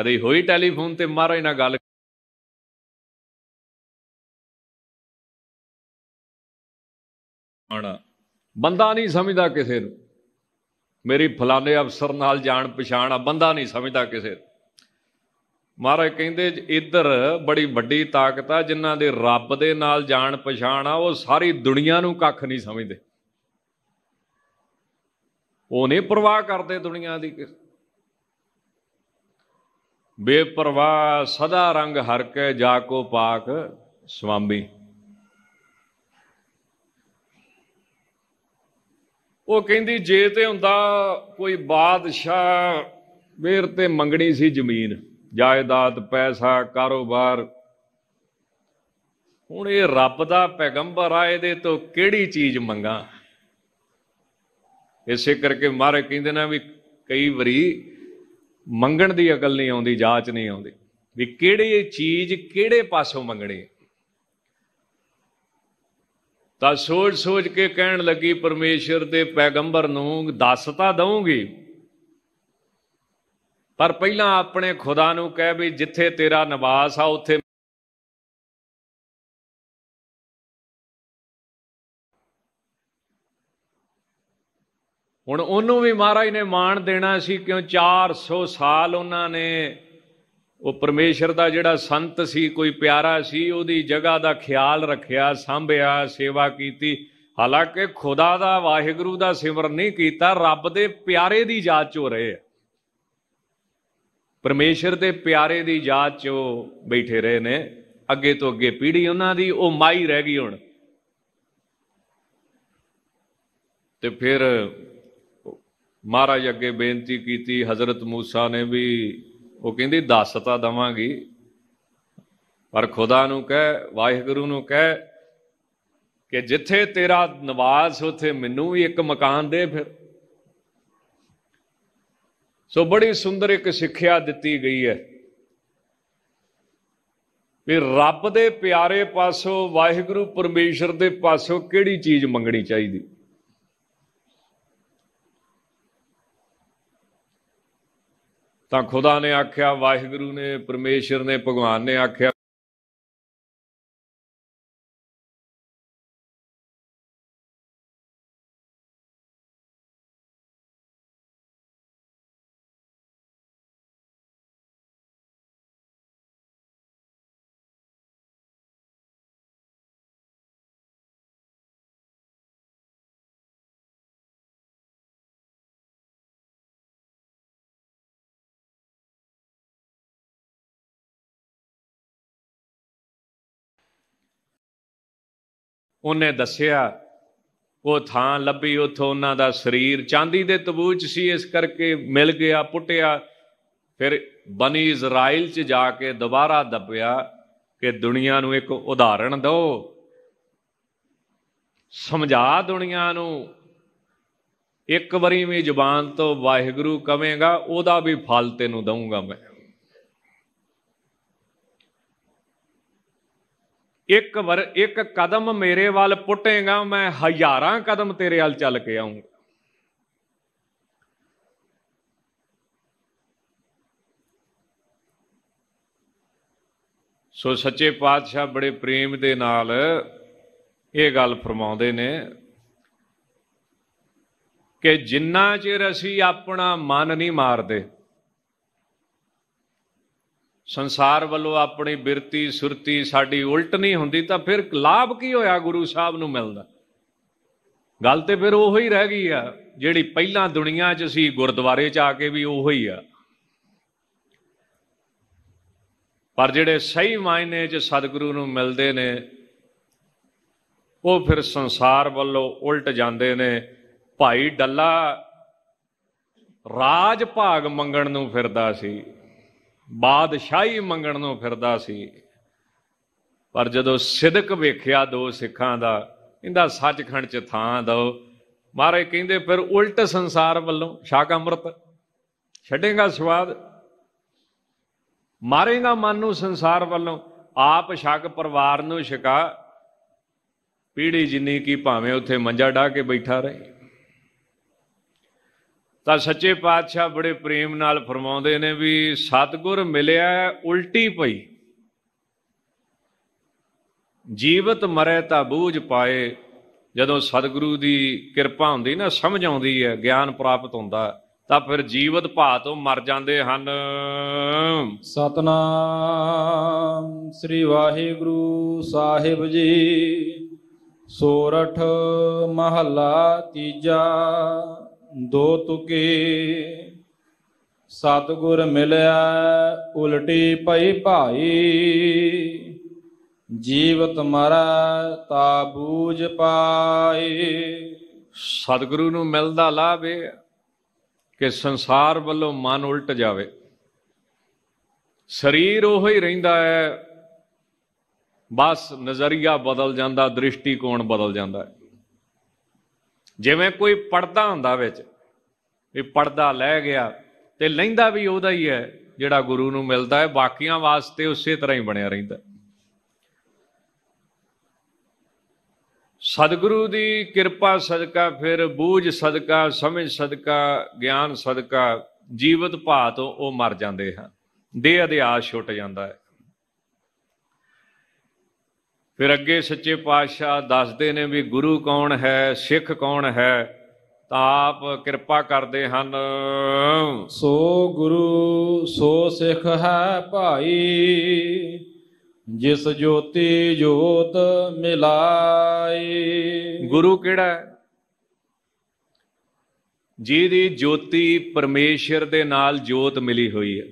ਕਦੇ ਹੋਈ ਟੈਲੀਫੋਨ ਤੇ ਮਹਾਰਾਜ ਨਾਲ ਗੱਲ ਆਣਾ ਬੰਦਾ ਨਹੀਂ ਸਮਝਦਾ ਕਿਸੇ ਨੂੰ ਮੇਰੀ ਫਲਾਣੇ ਅਫਸਰ ਨਾਲ ਜਾਣ ਪਛਾਣ ਆ ਬੰਦਾ ਨਹੀਂ ਸਮਝਦਾ ਕਿਸੇ ਮਹਾਰਾਜ ਕਹਿੰਦੇ ਇੱਧਰ ਬੜੀ ਵੱਡੀ ਤਾਕਤ ਆ ਜਿਨ੍ਹਾਂ ਦੇ ਰੱਬ ਦੇ ਨਾਲ ਜਾਣ ਪਛਾਣ ਆ ਉਹ ਸਾਰੀ ਦੁਨੀਆ ਨੂੰ ਕੱਖ ਨਹੀਂ ਸਮਝਦੇ ਉਹਨੇ ਪਰਵਾਹ ਕਰਦੇ ਦੁਨੀਆ ਦੀ ਕਿਸੇ ਬੇਪਰਵਾਹ ਸਦਾ ਰੰਗ ਹਰ ਕੇ ਜਾ ਕੋ ਪਾਕ ਸੁਆਮੀ ਉਹ ਕਹਿੰਦੀ ਜੇ ਤੇ ਹੁੰਦਾ ਕੋਈ ਬਾਦਸ਼ਾਹ ਮੇਰ ਤੇ ਮੰਗਣੀ ਸੀ ਜ਼ਮੀਨ ਜਾਇਦਾਦ ਪੈਸਾ ਕਾਰੋਬਾਰ ਹੁਣ ਇਹ ਰੱਬ ਦਾ ਪੈਗੰਬਰ ਆ ਇਹਦੇ ਤੋਂ ਕਿਹੜੀ ਚੀਜ਼ ਮੰਗਾ ਇਸੇ ਕਰਕੇ ਮਾਰੇ ਕਹਿੰਦੇ ਨਾ ਵੀ ਕਈ ਵਾਰੀ ਮੰਗਣ ਦੀ ਅਕਲ ਨਹੀਂ ਆਉਂਦੀ ਜਾਂਚ ਨਹੀਂ ਆਉਂਦੀ ਵੀ ਕਿਹੜੀ ਚੀਜ਼ ਕਿਹੜੇ ਪਾਸੋਂ ਮੰਗਣੀ ਹੈ ਤਾਂ ਸੋਚ-ਸੋਚ ਕੇ ਕਹਿਣ ਲੱਗੀ ਪਰਮੇਸ਼ਰ ਦੇ ਪੈਗੰਬਰ ਨੂੰ ਦੱਸ ਤਾਂ ਦਊਂਗੀ ਪਰ ਪਹਿਲਾਂ ਆਪਣੇ ਖੁਦਾ ਨੂੰ ਕਹਿ ਵੀ ਜਿੱਥੇ ਤੇਰਾ ਨਿਵਾਸ ਆ ਉੱਥੇ ਹੁਣ ਉਹਨੂੰ ਵੀ ਮਹਾਰਾਜ ਨੇ ਮਾਣ ਦੇਣਾ ਸੀ ਕਿਉਂ 400 ਸਾਲ ਉਹਨਾਂ ਨੇ ਉਹ ਪਰਮੇਸ਼ਰ ਦਾ ਜਿਹੜਾ ਸੰਤ ਸੀ ਕੋਈ ਪਿਆਰਾ ਸੀ ਉਹਦੀ ਜਗ੍ਹਾ ਦਾ ਖਿਆਲ ਰੱਖਿਆ ਸੰਭਿਆ ਸੇਵਾ ਕੀਤੀ ਹਾਲਾਂਕਿ ਖੁਦਾ ਦਾ ਵਾਹਿਗੁਰੂ ਦਾ ਸਿਮਰਨ ਨਹੀਂ ਕੀਤਾ ਰੱਬ ਦੇ ਪਿਆਰੇ ਦੀ ਯਾਦ ਚ ਹੋ ਰਹੇ ਆ ਪਰਮੇਸ਼ਰ ਦੇ ਪਿਆਰੇ ਦੀ ਯਾਦ ਚ ਉਹ ਬੈਠੇ ਰਹੇ ਨੇ ਅੱਗੇ ਤੋਂ ਅੱਗੇ ਪੀੜ੍ਹੀ ਉਹਨਾਂ ਦੀ ਉਹ ਮਾਈ ਰਹਿ ਗਈ ਹੁਣ ਤੇ ਫਿਰ ਮਹਾਰਾਜ ਅੱਗੇ ਬੇਨਤੀ ਕੀਤੀ ਹਜ਼ਰਤ موسی ਨੇ ਵੀ ਉਹ ਕਹਿੰਦੀ ਦੱਸ ਤਾਂ ਦਵਾਂਗੀ ਪਰ ਖੁਦਾ ਨੂੰ ਕਹਿ ਵਾਹਿਗੁਰੂ ਨੂੰ ਕਹਿ ਕਿ ਜਿੱਥੇ ਤੇਰਾ ਨਿਵਾਸ ਉਥੇ ਮੈਨੂੰ ਵੀ ਇੱਕ ਮਕਾਨ ਦੇ ਫਿਰ ਸੋ ਬੜੀ ਸੁੰਦਰ ਇੱਕ ਸਿੱਖਿਆ ਦਿੱਤੀ ਗਈ ਹੈ ਵੀ ਰੱਬ ਦੇ ਪਿਆਰੇ ਪਾਸੋਂ ਵਾਹਿਗੁਰੂ ਪਰਮੇਸ਼ਰ ਦੇ ਪਾਸੋਂ ਕਿਹੜੀ ਚੀਜ਼ ਮੰਗਣੀ ਚਾਹੀਦੀ ਤਾਂ ਖੁਦਾ ਨੇ ਆਖਿਆ ਵਾਹਿਗੁਰੂ ਨੇ ਪਰਮੇਸ਼ਰ ਨੇ ਭਗਵਾਨ ਨੇ ਆਖਿਆ ਉਹਨੇ ਦੱਸਿਆ ਉਹ ਥਾਂ ਲੱਭੀ ਉਥੋਂ ਉਹਨਾਂ ਦਾ ਸਰੀਰ ਚਾਂਦੀ ਦੇ ਤਬੂਤ ਸੀ ਇਸ ਕਰਕੇ ਮਿਲ ਗਿਆ ਪੁੱਟਿਆ ਫਿਰ ਬਨੀ ਇਜ਼ਰਾਈਲ 'ਚ ਜਾ ਕੇ ਦੁਬਾਰਾ ਦੱਬਿਆ ਕਿ ਦੁਨੀਆ ਨੂੰ ਇੱਕ ਉਦਾਹਰਣ ਦਿਓ ਸਮਝਾ ਦੁਨੀਆ ਨੂੰ ਇੱਕ ਵਾਰੀ ਵੀ ਜ਼ੁਬਾਨ ਤੋਂ ਵਾਹਿਗੁਰੂ ਕਵੇਂਗਾ ਉਹਦਾ ਵੀ ਫਲ ਤੈਨੂੰ ਦਊਂਗਾ ਮੈਂ ਇੱਕ ਵਰ ਇੱਕ ਕਦਮ ਮੇਰੇ ਵੱਲ ਪੁੱਟੇਗਾ ਮੈਂ ਹਜ਼ਾਰਾਂ ਕਦਮ ਤੇਰੇ ਵੱਲ ਚੱਲ ਕੇ ਆਉਂਗਾ ਸੋ ਸੱਚੇ ਪਾਤਸ਼ਾਹ ਬੜੇ ਪ੍ਰੇਮ ਦੇ ਨਾਲ ਇਹ ਗੱਲ ਫਰਮਾਉਂਦੇ ਨੇ ਕਿ ਜਿੰਨਾ ਚਿਰ ਅਸੀਂ ਆਪਣਾ ਮਨ ਨਹੀਂ ਮਾਰਦੇ ਸੰਸਾਰ ਵੱਲੋਂ ਆਪਣੀ ਬਿਰਤੀ ਸੁਰਤੀ ਸਾਡੀ ਉਲਟ ਨਹੀਂ ਹੁੰਦੀ ਤਾਂ ਫਿਰ ਲਾਭ ਕੀ ਹੋਇਆ ਗੁਰੂ ਸਾਹਿਬ ਨੂੰ ਮਿਲਦਾ ਗੱਲ ਤੇ ਫਿਰ ਉਹੋ ਹੀ ਰਹਿ ਗਈ ਆ ਜਿਹੜੀ ਪਹਿਲਾਂ ਦੁਨੀਆ 'ਚ ਸੀ ਗੁਰਦੁਆਰੇ 'ਚ ਆ ਕੇ ਵੀ ਉਹੋ ਹੀ ਆ ਪਰ ਜਿਹੜੇ ਸਹੀ ਮਾਇਨੇ 'ਚ ਸਤਿਗੁਰੂ ਨੂੰ ਮਿਲਦੇ ਨੇ ਉਹ ਫਿਰ ਸੰਸਾਰ ਵੱਲੋਂ ਉਲਟ ਜਾਂਦੇ ਨੇ ਭਾਈ ਡੱਲਾ ਰਾਜ ਭਾਗ ਮੰਗਣ ਨੂੰ ਫਿਰਦਾ ਸੀ ਬਾਦਸ਼ਾਹੀ ਮੰਗਣ ਨੂੰ ਫਿਰਦਾ ਸੀ ਪਰ ਜਦੋਂ ਸਿਦਕ ਵੇਖਿਆ ਦੋ ਸਿੱਖਾਂ ਦਾ ਇਹਦਾ ਸੱਚਖੰਡ ਚ ਥਾਂ ਦੋ ਮਹਾਰਾਜ ਕਹਿੰਦੇ ਫਿਰ ਉਲਟ ਸੰਸਾਰ ਵੱਲੋਂ ਸ਼ਾਕ ਅੰਮ੍ਰਿਤ ਛੱਡੇਗਾ ਸਵਾਦ ਮਾਰੇਗਾ ਮਨ ਨੂੰ ਸੰਸਾਰ ਵੱਲੋਂ ਆਪ ਸ਼ੱਕ ਪਰਿਵਾਰ ਨੂੰ ਸ਼ਿਕਾ ਪੀੜੀ ਜਿੰਨੀ ਕੀ ਭਾਵੇਂ ਉੱਥੇ ਮੰਜਾ ਢਾ ਕੇ ਬੈਠਾ ਰਹੇ ਤਾਂ ਸੱਚੇ ਪਾਤਸ਼ਾਹ ਬੜੇ ਪ੍ਰੇਮ ਨਾਲ ਫਰਮਾਉਂਦੇ ਨੇ ਵੀ ਸਤਗੁਰ ਮਿਲਿਆ ਉਲਟੀ ਪਈ ਜੀਵਤ ਮਰੇ ਤਾਂ ਬੂਝ ਪਾਏ ਜਦੋਂ ਸਤਿਗੁਰੂ ਦੀ ਕਿਰਪਾ ਹੁੰਦੀ ਨਾ ਸਮਝ ਆਉਂਦੀ ਹੈ ਗਿਆਨ ਪ੍ਰਾਪਤ ਹੁੰਦਾ ਤਾਂ ਫਿਰ ਜੀਵਤ ਭਾਤ ਉਹ ਮਰ ਜਾਂਦੇ ਹਨ ਸਤਨਾਮ ਸ੍ਰੀ ਵਾਹਿਗੁਰੂ ਸਾਹਿਬ ਜੀ ਸੋਰਠ ਮਹਲਾ ਤੀਜਾ ਦੋ ਤੁਕੇ ਸਤਗੁਰ ਮਿਲਿਆ ਉਲਟੀ ਪਈ ਭਾਈ ਜੀਵਤ ਮਰਾ ਤਾ ਬੂਝ ਪਾਈ ਸਤਿਗੁਰੂ ਨੂੰ ਮਿਲਦਾ ਲਾਭ ਇਹ ਕਿ ਸੰਸਾਰ ਵੱਲੋਂ ਮਨ ਉਲਟ ਜਾਵੇ ਸਰੀਰ ਉਹ ਹੀ ਰਹਿੰਦਾ ਹੈ ਬਸ ਨਜ਼ਰੀਆ ਬਦਲ ਜਾਂਦਾ ਦ੍ਰਿਸ਼ਟੀਕੋਣ ਬਦਲ ਜਾਂਦਾ ਹੈ ਜਿਵੇਂ ਕੋਈ ਪਰਦਾ ਹੁੰਦਾ ਵਿੱਚ ਵੀ ਪਰਦਾ ਲੈ ਗਿਆ ਤੇ ਲੈਂਦਾ ਵੀ ਉਹਦਾ ਹੀ ਹੈ ਜਿਹੜਾ ਗੁਰੂ ਨੂੰ ਮਿਲਦਾ ਹੈ ਬਾਕੀਆਂ ਵਾਸਤੇ ਉਸੇ ਤਰ੍ਹਾਂ ਹੀ ਬਣਿਆ ਰਹਿੰਦਾ ਸਤਿਗੁਰੂ ਦੀ ਕਿਰਪਾ ਸਦਕਾ ਫਿਰ ਬੂਝ ਸਦਕਾ ਸਮਝ ਸਦਕਾ ਗਿਆਨ ਸਦਕਾ ਜੀਵਤ ਭਾਤ ਉਹ ਮਰ ਜਾਂਦੇ ਹਨ ਦੇ ਅਧਿਆਸ ਛੁੱਟ ਜਾਂਦਾ ਹੈ ਫਿਰ ਅੱਗੇ ਸੱਚੇ ਪਾਤਸ਼ਾਹ ਦੱਸਦੇ ਨੇ ਵੀ ਗੁਰੂ ਕੌਣ ਹੈ ਸਿੱਖ ਕੌਣ ਹੈ ਤਾਪ ਕਿਰਪਾ ਕਰਦੇ ਹਨ ਸੋ ਗੁਰੂ ਸੋ ਸਿੱਖ ਹੈ ਭਾਈ ਜਿਸ ਜੋਤੀ ਜੋਤ ਮਿਲਾਈ ਗੁਰੂ ਕਿਹੜਾ ਹੈ ਦੀ ਜੋਤੀ ਪਰਮੇਸ਼ਰ ਦੇ ਨਾਲ ਜੋਤ ਮਿਲੀ ਹੋਈ ਹੈ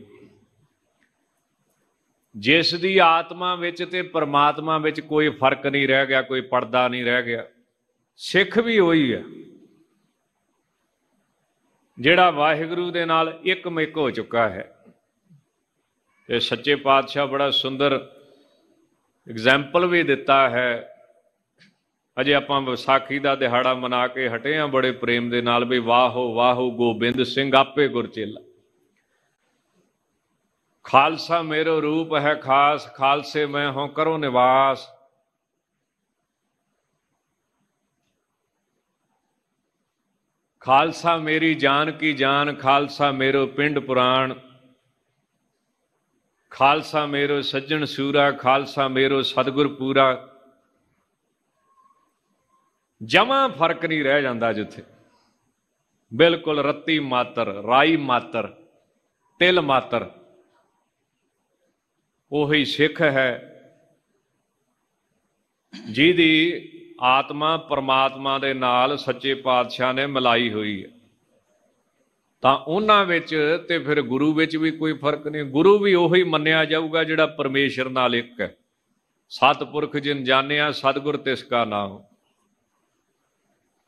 ਜਿਸ ਦੀ ਆਤਮਾ ਵਿੱਚ ਤੇ ਪਰਮਾਤਮਾ ਵਿੱਚ ਕੋਈ ਫਰਕ ਨਹੀਂ ਰਹਿ ਗਿਆ ਕੋਈ ਪਰਦਾ ਨਹੀਂ ਰਹਿ ਗਿਆ ਸਿੱਖ ਵੀ ਹੋਈ ਹੈ ਜਿਹੜਾ ਵਾਹਿਗੁਰੂ ਦੇ ਨਾਲ ਇੱਕ ਮਿਕ ਹੋ ਚੁੱਕਾ ਹੈ ਤੇ ਸੱਚੇ ਪਾਤਸ਼ਾਹ ਬੜਾ ਸੁੰਦਰ ਐਗਜ਼ਾਮਪਲ ਵੀ ਦਿੱਤਾ ਹੈ ਅਜੇ ਆਪਾਂ ਵਿਸਾਖੀ ਦਾ ਦਿਹਾੜਾ ਮਨਾ ਕੇ ਹਟੇ ਆ ਬੜੇ ਪ੍ਰੇਮ ਦੇ ਨਾਲ ਵੀ ਵਾਹੋ ਵਾਹੋ ਗੋਬਿੰਦ ਸਿੰਘ ਆਪੇ ਗੁਰਚੇਲਾ ਖਾਲਸਾ ਮੇਰੋ ਰੂਪ ਹੈ ਖਾਸ ਖਾਲਸੇ ਮੈਂ ਹਾਂ ਕਰੋ ਨਿਵਾਸ ਖਾਲਸਾ ਮੇਰੀ ਜਾਨ ਕੀ ਜਾਨ ਖਾਲਸਾ ਮੇਰੋ ਪਿੰਡ ਪੁਰਾਣ ਖਾਲਸਾ ਮੇਰੋ ਸੱਜਣ ਸੂਰਾ ਖਾਲਸਾ ਮੇਰੋ ਸਤਗੁਰ ਪੂਰਾ ਜਮਾ ਫਰਕ ਨਹੀਂ ਰਹਿ ਜਾਂਦਾ ਜਿੱਥੇ ਬਿਲਕੁਲ ਰੱਤੀ ਮਾਤਰ ਰਾਈ ਮਾਤਰ ਤਿਲ ਮਾਤਰ ਉਹੀ ਸਿੱਖ ਹੈ ਜਿਹਦੀ ਆਤਮਾ ਪਰਮਾਤਮਾ ਦੇ ਨਾਲ ਸੱਚੇ ਪਾਤਸ਼ਾਹ ਨੇ ਮਿਲਾਈ ਹੋਈ ਹੈ ਤਾਂ ਉਹਨਾਂ ਵਿੱਚ ਤੇ ਫਿਰ ਗੁਰੂ ਵਿੱਚ ਵੀ ਕੋਈ ਫਰਕ ਨਹੀਂ ਗੁਰੂ ਵੀ ਉਹੀ ਮੰਨਿਆ ਜਾਊਗਾ ਜਿਹੜਾ ਪਰਮੇਸ਼ਰ ਨਾਲ ਇੱਕ ਹੈ ਸਤਪੁਰਖ ਜਿਨ ਜਾਣਿਆ ਸਤਗੁਰ ਤਿਸ ਕਾ ਨਾਮ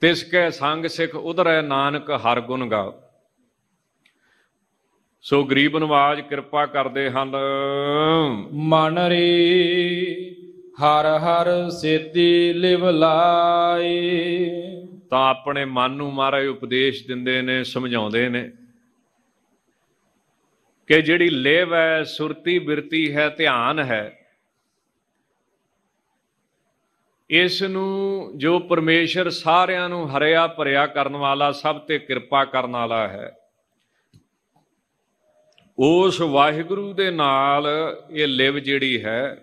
ਤਿਸ ਕੈ ਸੰਗ ਸਿੱਖ ਉਧਰੈ ਨਾਨਕ ਹਰ ਗੁਣ ਗਾਓ ਸੋ ਗਰੀਬ ਨਵਾਜ ਕਿਰਪਾ ਕਰਦੇ ਹਨ ਮਨ ਰੇ ਹਰ ਹਰ ਸੇਤੀ ਲਿਵ ਲਾਈ ਤਾਂ ਆਪਣੇ ਮਨ ਨੂੰ ਮਹਾਰਾਜ ਉਪਦੇਸ਼ ਦਿੰਦੇ ਨੇ ਸਮਝਾਉਂਦੇ ਨੇ ਕਿ ਜਿਹੜੀ ਲੇਵ ਹੈ ਸੁਰਤੀ ਬਿਰਤੀ ਹੈ ਧਿਆਨ ਹੈ ਇਸ ਨੂੰ ਜੋ ਪਰਮੇਸ਼ਰ ਸਾਰਿਆਂ ਨੂੰ ਹਰਿਆ ਭਰਿਆ ਕਰਨ ਵਾਲਾ ਸਭ ਤੇ ਕਿਰਪਾ ਕਰਨ ਵਾਲਾ ਹੈ ਉਸ ਵਾਹਿਗੁਰੂ ਦੇ ਨਾਲ ਇਹ ਲਿਵ ਜਿਹੜੀ ਹੈ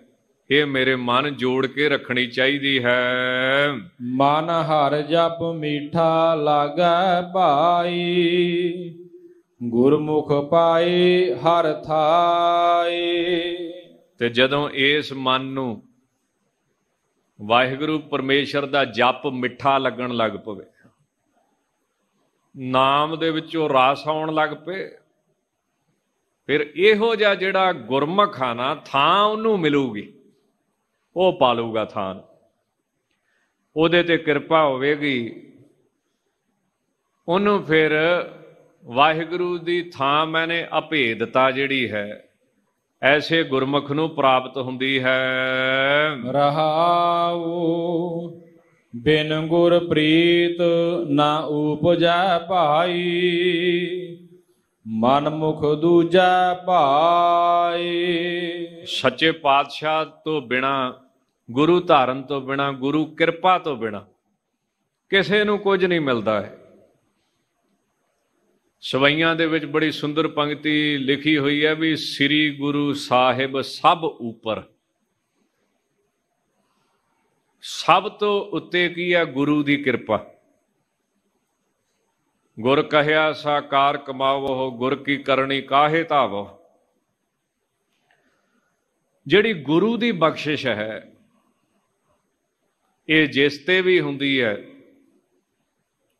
ਇਹ ਮੇਰੇ ਮਨ ਜੋੜ ਕੇ ਰੱਖਣੀ ਚਾਹੀਦੀ ਹੈ ਮਨ ਹਰ ਜਪ ਮੀਠਾ ਲਾਗੈ ਭਾਈ ਗੁਰਮੁਖ ਪਾਏ ਹਰ ਥਾਏ ਤੇ ਜਦੋਂ ਇਸ ਮਨ ਨੂੰ ਵਾਹਿਗੁਰੂ ਪਰਮੇਸ਼ਰ ਦਾ ਜਪ ਮਿੱਠਾ ਲੱਗਣ ਲੱਗ ਪਵੇ ਨਾਮ ਦੇ ਵਿੱਚੋਂ ਰਾਸ ਆਉਣ ਲੱਗ ਪਏ ਫਿਰ ਇਹੋ ਜਿਹਾ ਜਿਹੜਾ ਗੁਰਮਖ ਨਾ ਥਾਂ ਉਹਨੂੰ ਮਿਲੂਗੀ ਉਹ ਪਾਲੂਗਾ ਥਾਂ ਉਹਦੇ ਤੇ ਕਿਰਪਾ ਹੋਵੇਗੀ ਉਹਨੂੰ ਫਿਰ ਵਾਹਿਗੁਰੂ ਦੀ ਥਾਂ ਮੈਨੇ ਅਭੇਦਤਾ ਜਿਹੜੀ ਹੈ ਐਸੇ ਗੁਰਮਖ ਨੂੰ ਪ੍ਰਾਪਤ ਹੁੰਦੀ ਹੈ ਰਹਾਉ ਬਿਨ ਗੁਰ ਪ੍ਰੀਤ ਨਾ ਉਪਜੈ ਭਾਈ ਮਨ ਮੁਖ ਦੂਜਾ ਭਾਏ ਸੱਚੇ ਪਾਤਸ਼ਾਹ ਤੋਂ ਬਿਨਾ ਗੁਰੂ ਧਾਰਨ ਤੋਂ ਬਿਨਾ ਗੁਰੂ ਕਿਰਪਾ ਤੋਂ ਬਿਨਾ ਕਿਸੇ ਨੂੰ ਕੁਝ ਨਹੀਂ ਮਿਲਦਾ ਹੈ ਸਵਈਆਂ ਦੇ ਵਿੱਚ ਬੜੀ ਸੁੰਦਰ ਪੰਕਤੀ ਲਿਖੀ ਹੋਈ ਹੈ ਵੀ ਸ੍ਰੀ ਗੁਰੂ ਸਾਹਿਬ ਸਭ ਉਪਰ ਸਭ ਤੋਂ ਉੱਤੇ ਕੀ ਹੈ ਗੁਰੂ ਦੀ ਕਿਰਪਾ ਗੁਰ ਕਹਿਆ ਸਾਕਾਰ ਕਮਾਵੋ ਗੁਰ ਕੀ ਕਰਨੀ ਕਾਹੇ ਤਾਵੋ ਜਿਹੜੀ ਗੁਰੂ ਦੀ ਬਖਸ਼ਿਸ਼ ਹੈ ਇਹ ਜਿਸ ਤੇ ਵੀ ਹੁੰਦੀ ਹੈ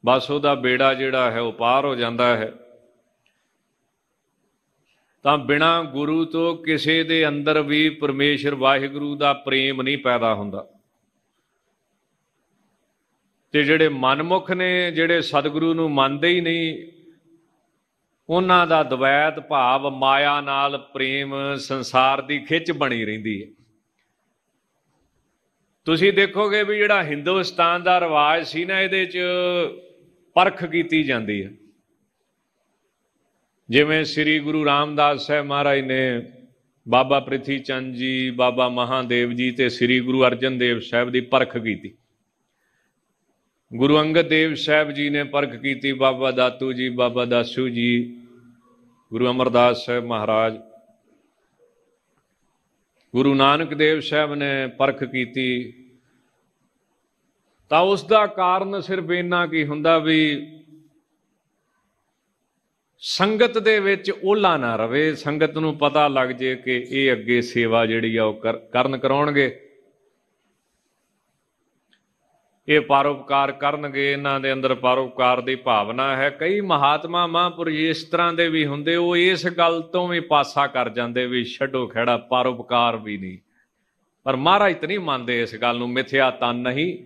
ਬਸ ਉਹਦਾ ਬੇੜਾ ਜਿਹੜਾ ਹੈ ਉਹ ਪਾਰ ਹੋ ਜਾਂਦਾ ਹੈ ਤਾਂ ਬਿਨਾ ਗੁਰੂ ਤੋਂ ਕਿਸੇ ਦੇ ਅੰਦਰ ਵੀ ਪਰਮੇਸ਼ਰ ਵਾਹਿਗੁਰੂ ਦਾ ਪ੍ਰੇਮ ਨਹੀਂ ਪੈਦਾ ਹੁੰਦਾ ਤੇ ਜਿਹੜੇ ਮਨਮੁਖ ਨੇ ਜਿਹੜੇ ਸਤਿਗੁਰੂ ਨੂੰ ਮੰਨਦੇ ਹੀ ਨਹੀਂ ਉਹਨਾਂ ਦਾ ਦ્વੈਤ ਭਾਵ ਮਾਇਆ ਨਾਲ ਪ੍ਰੇਮ ਸੰਸਾਰ ਦੀ ਖਿੱਚ ਬਣੀ ਰਹਿੰਦੀ ਹੈ ਤੁਸੀਂ ਦੇਖੋਗੇ ਵੀ ਜਿਹੜਾ ਹਿੰਦੁਸਤਾਨ ਦਾ ਰਿਵਾਜ ਸੀ ਨਾ ਇਹਦੇ 'ਚ ਪਰਖ ਕੀਤੀ ਜਾਂਦੀ ਹੈ ਜਿਵੇਂ ਸ੍ਰੀ ਗੁਰੂ ਰਾਮਦਾਸ ਸਾਹਿਬ ਮਹਾਰਾਜ ਨੇ ਬਾਬਾ ਪ੍ਰਿਥੀ ਚੰਦ ਜੀ ਬਾਬਾ ਮਹਾਦੇਵ ਜੀ ਤੇ ਸ੍ਰੀ ਗੁਰੂ ਅਰਜਨ ਦੇਵ ਸਾਹਿਬ ਦੀ ਪਰਖ ਕੀਤੀ ਗੁਰੂ ਅੰਗਦ ਦੇਵ ਸਾਹਿਬ ਜੀ ਨੇ ਪਰਖ ਕੀਤੀ ਬਾਬਾ ਦਾਤੂ ਜੀ ਬਾਬਾ ਦਾਸੂ ਜੀ ਗੁਰੂ ਅਮਰਦਾਸ ਸਾਹਿਬ ਮਹਾਰਾਜ ਗੁਰੂ ਨਾਨਕ ਦੇਵ ਸਾਹਿਬ ਨੇ ਪਰਖ ਕੀਤੀ ਤਾਂ ਉਸ ਦਾ ਕਾਰਨ ਸਿਰਫ ਇੰਨਾ ਕੀ ਹੁੰਦਾ ਵੀ ਸੰਗਤ ਦੇ ਵਿੱਚ ਓਲਾ ਨਾ ਰਵੇ ਸੰਗਤ ਨੂੰ ਪਤਾ ਲੱਗ ਜੇ ਕਿ ਇਹ ਅੱਗੇ ਸੇਵਾ ਜਿਹੜੀ ਆ ਉਹ ਕਰਨ ਕਰਾਉਣਗੇ ਇਹ ਪਰਉਪਕਾਰ ਕਰਨਗੇ ਇਹਨਾਂ ਦੇ ਅੰਦਰ ਪਰਉਪਕਾਰ ਦੀ ਭਾਵਨਾ ਹੈ ਕਈ ਮਹਾਤਮਾ ਮਹਾਂਪੁਰਸ਼ ਇਸ ਤਰ੍ਹਾਂ ਦੇ ਵੀ ਹੁੰਦੇ ਉਹ ਇਸ ਗੱਲ ਤੋਂ ਵੀ ਪਾਸਾ ਕਰ ਜਾਂਦੇ ਵੀ ਛੱਡੋ ਖੜਾ ਪਰਉਪਕਾਰ ਵੀ ਨਹੀਂ ਪਰ ਮਹਾਰਾਜ ਤਨੀ ਮੰਨਦੇ ਇਸ ਗੱਲ ਨੂੰ ਮਿਥਿਆ ਤਨ ਨਹੀਂ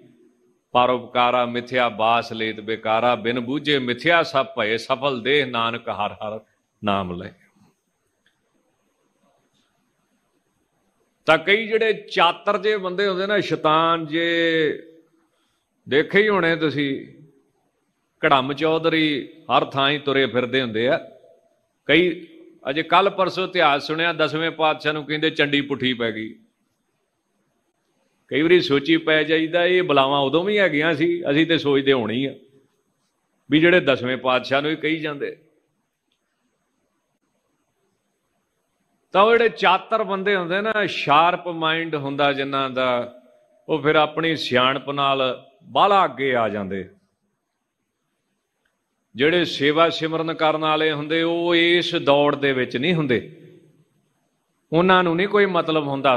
ਪਰਉਪਕਾਰਾ ਮਿਥਿਆ ਬਾਸ ਲੇਤ ਬੇਕਾਰਾ ਬਿਨ ਬੂਝੇ ਮਿਥਿਆ ਸਭ ਭਏ ਸਫਲ ਦੇਹ ਨਾਨਕ ਹਰ ਹਰ ਨਾਮ ਲੈ ਤਾਂ ਕਈ ਜਿਹੜੇ ਚਾਤਰ ਜੇ ਬੰਦੇ ਹੁੰਦੇ ਨਾ ਸ਼ੈਤਾਨ ਜੇ ਦੇਖੇ ਹੀ ਹੋਣੇ ਤੁਸੀਂ ਕੜਮ ਚੌਧਰੀ ਹਰ ਥਾਂ ਹੀ ਤੁਰੇ ਫਿਰਦੇ ਹੁੰਦੇ ਆ ਕਈ ਅਜੇ ਕੱਲ ਪਰਸੋਂ ਇਤਿਹਾਸ ਸੁਣਿਆ ਦਸਵੇਂ ਪਾਤਸ਼ਾਹ ਨੂੰ ਕਹਿੰਦੇ ਚੰਡੀ ਪੁੱਠੀ ਪੈ ਗਈ ਕਈ ਵਾਰੀ ਸੋਚੀ ਪੈ ਜਾਈਦਾ ਇਹ ਬਲਾਵਾ ਉਦੋਂ ਵੀ ਹੈਗੀਆਂ ਸੀ ਅਸੀਂ ਤੇ ਸੋਚਦੇ ਹੋਣੀ ਆ ਵੀ ਜਿਹੜੇ ਦਸਵੇਂ ਪਾਤਸ਼ਾਹ ਨੂੰ ਹੀ ਕਹੀ ਜਾਂਦੇ ਤਾਂ ਉਹ ਜਿਹੜੇ ਚਾਤਰ ਬੰਦੇ ਹੁੰਦੇ ਨਾ ਸ਼ਾਰਪ ਮਾਈਂਡ ਹੁੰਦਾ ਜਿਨ੍ਹਾਂ ਦਾ ਉਹ ਫਿਰ ਆਪਣੀ ਸਿਆਣਪ ਨਾਲ ਬਾਲਾ ਅੱਗੇ ਆ ਜਾਂਦੇ ਜਿਹੜੇ ਸੇਵਾ ਸਿਮਰਨ ਕਰਨ ਵਾਲੇ ਹੁੰਦੇ ਉਹ ਇਸ ਦੌੜ ਦੇ ਵਿੱਚ ਨਹੀਂ ਹੁੰਦੇ ਉਹਨਾਂ ਨੂੰ ਨਹੀਂ ਕੋਈ ਮਤਲਬ ਹੁੰਦਾ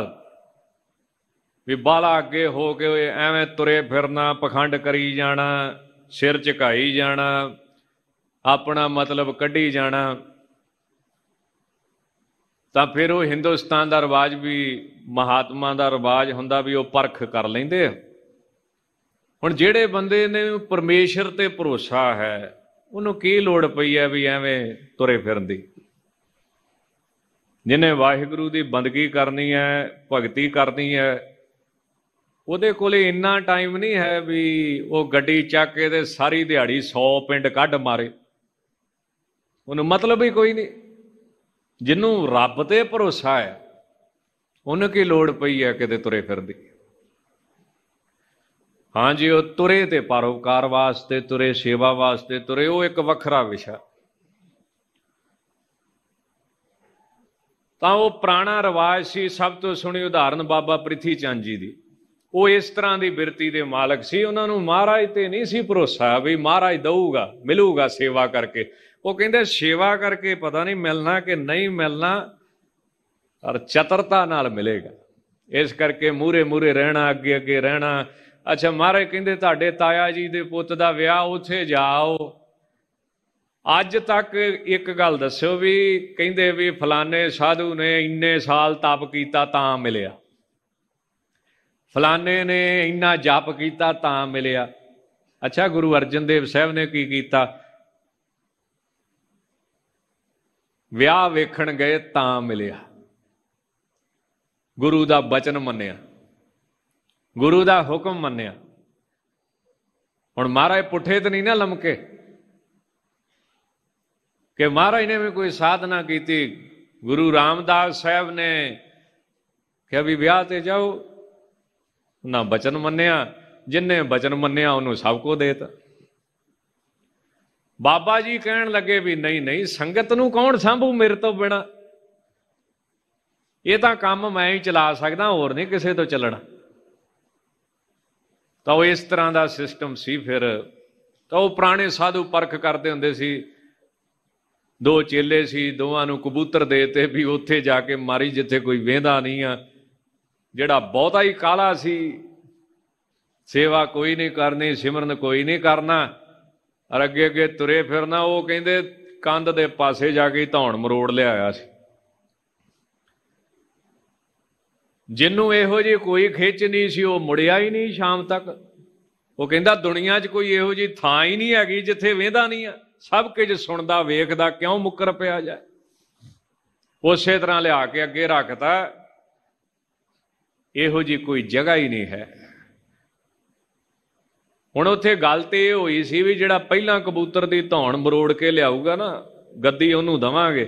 ਵੀ ਬਾਲਾ ਅੱਗੇ ਹੋ ਕੇ ਐਵੇਂ ਤੁਰੇ ਫਿਰਨਾ ਪਖੰਡ ਕਰੀ ਜਾਣਾ ਸਿਰ ਝੁਕਾਈ ਜਾਣਾ ਆਪਣਾ ਮਤਲਬ ਕੱਢੀ ਜਾਣਾ ਤਾਂ ਫਿਰ ਉਹ ਹਿੰਦੁਸਤਾਨ ਦਾ ਰਿਵਾਜ ਵੀ ਮਹਾਤਮਾ ਦਾ ਰਿਵਾਜ ਹੁੰਦਾ ਵੀ ਉਹ ਪਰਖ ਕਰ ਲੈਂਦੇ ਆ ਹੁਣ ਜਿਹੜੇ ਬੰਦੇ ਨੇ ਪਰਮੇਸ਼ਰ ਤੇ ਭਰੋਸਾ ਹੈ ਉਹਨੂੰ ਕੀ ਲੋੜ ਪਈ ਹੈ ਵੀ ਐਵੇਂ ਤੁਰੇ ਫਿਰਨ ਦੀ ਜਿਨੇ ਵਾਹਿਗੁਰੂ ਦੀ ਬੰਦਗੀ ਕਰਨੀ ਹੈ ਭਗਤੀ ਕਰਨੀ ਹੈ ਉਹਦੇ ਕੋਲੇ ਇੰਨਾ ਟਾਈਮ ਨਹੀਂ ਹੈ ਵੀ ਉਹ ਗੱਡੀ ਚੱਕ ਕੇ ਤੇ ਸਾਰੀ ਦਿਹਾੜੀ 100 ਪਿੰਡ ਕੱਢ ਮਾਰੇ ਉਹਨੂੰ ਮਤਲਬ ਹੀ ਕੋਈ ਨਹੀਂ ਜਿਹਨੂੰ ਰੱਬ ਤੇ ਭਰੋਸਾ ਹੈ ਉਹਨੂੰ ਕੀ ਲੋੜ ਪਈ ਹੈ ਕਿਤੇ ਤੁਰੇ ਫਿਰਦੀ ਹਾਂਜੀ ਉਹ ਤੁਰੇ ਤੇ ਪਰਉਪਕਾਰ ਵਾਸਤੇ ਤੁਰੇ ਸੇਵਾ ਵਾਸਤੇ ਤੁਰੇ ਉਹ ਇੱਕ ਵੱਖਰਾ ਵਿਸ਼ਾ ਤਾਂ ਉਹ ਪ੍ਰਾਣਾ ਰਵਾਜ ਸੀ ਸਭ ਤੋਂ ਸੁਣੀ ਉਦਾਹਰਨ ਬਾਬਾ ਪ੍ਰਿਥੀ ਚੰਦ ਜੀ ਦੀ ਉਹ ਇਸ ਤਰ੍ਹਾਂ ਦੀ ਬਿਰਤੀ ਦੇ ਮਾਲਕ ਸੀ ਉਹਨਾਂ ਨੂੰ ਮਹਾਰਾਜ ਤੇ ਨਹੀਂ ਸੀ ਭਰੋਸਾ ਵੀ ਮਹਾਰਾਜ ਦਊਗਾ ਮਿਲੂਗਾ ਸੇਵਾ ਕਰਕੇ ਉਹ ਕਹਿੰਦੇ ਸੇਵਾ ਕਰਕੇ ਪਤਾ ਨਹੀਂ ਮਿਲਣਾ ਕਿ ਨਹੀਂ ਮਿਲਣਾ ਔਰ ਚਤਰਤਾ ਨਾਲ ਮਿਲੇਗਾ ਇਸ ਕਰਕੇ ਮੂਰੇ ਮੂਰੇ ਰਹਿਣਾ ਅੱਗੇ ਅੱਗੇ ਰਹਿਣਾ ਅੱਛਾ ਮਹਾਰਾਜ ਕਹਿੰਦੇ ਤੁਹਾਡੇ ਤਾਇਆ ਜੀ ਦੇ ਪੁੱਤ ਦਾ ਵਿਆਹ ਉੱਥੇ ਜਾਓ ਅੱਜ ਤੱਕ ਇੱਕ ਗੱਲ ਦੱਸਿਓ ਵੀ ਕਹਿੰਦੇ ਵੀ ਫਲਾਣੇ ਸਾਧੂ ਨੇ ਇੰਨੇ ਸਾਲ ਤਪ ਕੀਤਾ ਤਾਂ ਮਿਲਿਆ ਫਲਾਣੇ ਨੇ ਇੰਨਾ ਜਪ ਕੀਤਾ ਤਾਂ ਮਿਲਿਆ ਅੱਛਾ ਗੁਰੂ ਅਰਜਨ ਦੇਵ ਸਾਹਿਬ ਨੇ ਕੀ ਕੀਤਾ ਵਿਆਹ ਵੇਖਣ ਗਏ ਤਾਂ ਮਿਲਿਆ ਗੁਰੂ ਦਾ ਬਚਨ ਮੰਨਿਆ ਗੁਰੂ ਦਾ ਹੁਕਮ ਮੰਨਿਆ ਹੁਣ ਮਹਾਰਾਜ ਪੁੱਠੇ ਤੇ ਨਹੀਂ ਨਾ ਲਮਕੇ ਕਿ ਮਹਾਰਾਜ ਨੇ ਵੀ ਕੋਈ ਸਾਧਨਾ ਕੀਤੀ ਗੁਰੂ ਰਾਮਦਾਸ ਸਾਹਿਬ ਨੇ ਕਿ ਅਭੀ ਵਿਆਹ ਤੇ ਜਾਓ ਨਾ ਬਚਨ ਮੰਨਿਆ ਜਿਨਨੇ ਬਚਨ ਮੰਨਿਆ ਉਹਨੂੰ ਸਭ ਕੋ ਦੇਤਾ ਬਾਬਾ ਜੀ ਕਹਿਣ ਲੱਗੇ ਵੀ ਨਹੀਂ ਨਹੀਂ ਸੰਗਤ ਨੂੰ ਕੌਣ ਸੰਭੂ ਮੇਰੇ ਤੋਂ ਬਿਨਾ ਇਹ ਤਾਂ ਕੰਮ ਮੈਂ ਹੀ ਚਲਾ ਸਕਦਾ ਹੋਰ ਨਹੀਂ ਕਿਸੇ ਤੋਂ ਚੱਲਣਾ ਤਾਂ ਉਹ ਇਸ ਤਰ੍ਹਾਂ ਦਾ ਸਿਸਟਮ ਸੀ ਫਿਰ ਤਾਂ ਉਹ ਪੁਰਾਣੇ ਸਾਧੂ ਪਰਖ ਕਰਦੇ ਹੁੰਦੇ ਸੀ ਦੋ ਚੇਲੇ ਸੀ ਦੋਵਾਂ ਨੂੰ ਕਬੂਤਰ ਦੇਤੇ ਵੀ ਉੱਥੇ ਜਾ ਕੇ ਮਾਰੀ ਜਿੱਥੇ ਕੋਈ ਵੇਂਦਾ ਨਹੀਂ ਆ ਜਿਹੜਾ ਬਹੁਤਾ ਹੀ ਕਾਲਾ ਸੀ ਸੇਵਾ ਕੋਈ ਨਹੀਂ ਕਰਨੀ ਸਿਮਰਨ ਕੋਈ ਨਹੀਂ ਕਰਨਾ ਅਰ ਅੱਗੇ ਅੱਗੇ ਤੁਰੇ ਫਿਰਨਾ ਉਹ ਕਹਿੰਦੇ ਕੰਧ ਦੇ ਪਾਸੇ ਜਾ ਕੇ ਧੌਣ ਮਰੋੜ ਲਿਆ ਆ ਸੀ ਜਿੰਨੂੰ ਇਹੋ ਜੀ ਕੋਈ ਖਿੱਚ ਨਹੀਂ ਸੀ ਉਹ ਮੁੜਿਆ ਹੀ ਨਹੀਂ ਸ਼ਾਮ ਤੱਕ ਉਹ ਕਹਿੰਦਾ ਦੁਨੀਆ 'ਚ ਕੋਈ ਇਹੋ ਜੀ ਥਾਂ ਹੀ ਨਹੀਂ ਹੈਗੀ ਜਿੱਥੇ ਵੇਂਦਾ ਨਹੀਂ ਆ ਸਭ ਕੁਝ ਸੁਣਦਾ ਵੇਖਦਾ ਕਿਉਂ ਮੁੱਕਰ ਪਿਆ ਜਾਏ ਉਸੇ ਤਰ੍ਹਾਂ ਲਿਆ ਕੇ ਅੱਗੇ ਰੱਖਤਾ ਇਹੋ ਜੀ ਕੋਈ ਜਗ੍ਹਾ ਹੀ ਨਹੀਂ ਹੈ ਹੁਣ ਉੱਥੇ ਗੱਲ ਤੇ ਇਹ ਹੋਈ ਸੀ ਵੀ ਜਿਹੜਾ ਪਹਿਲਾਂ ਕਬੂਤਰ ਦੀ ਧੌਣ ਮਰੋੜ ਕੇ ਲਿਆਊਗਾ ਨਾ ਗੱਦੀ ਉਹਨੂੰ ਦਵਾਂਗੇ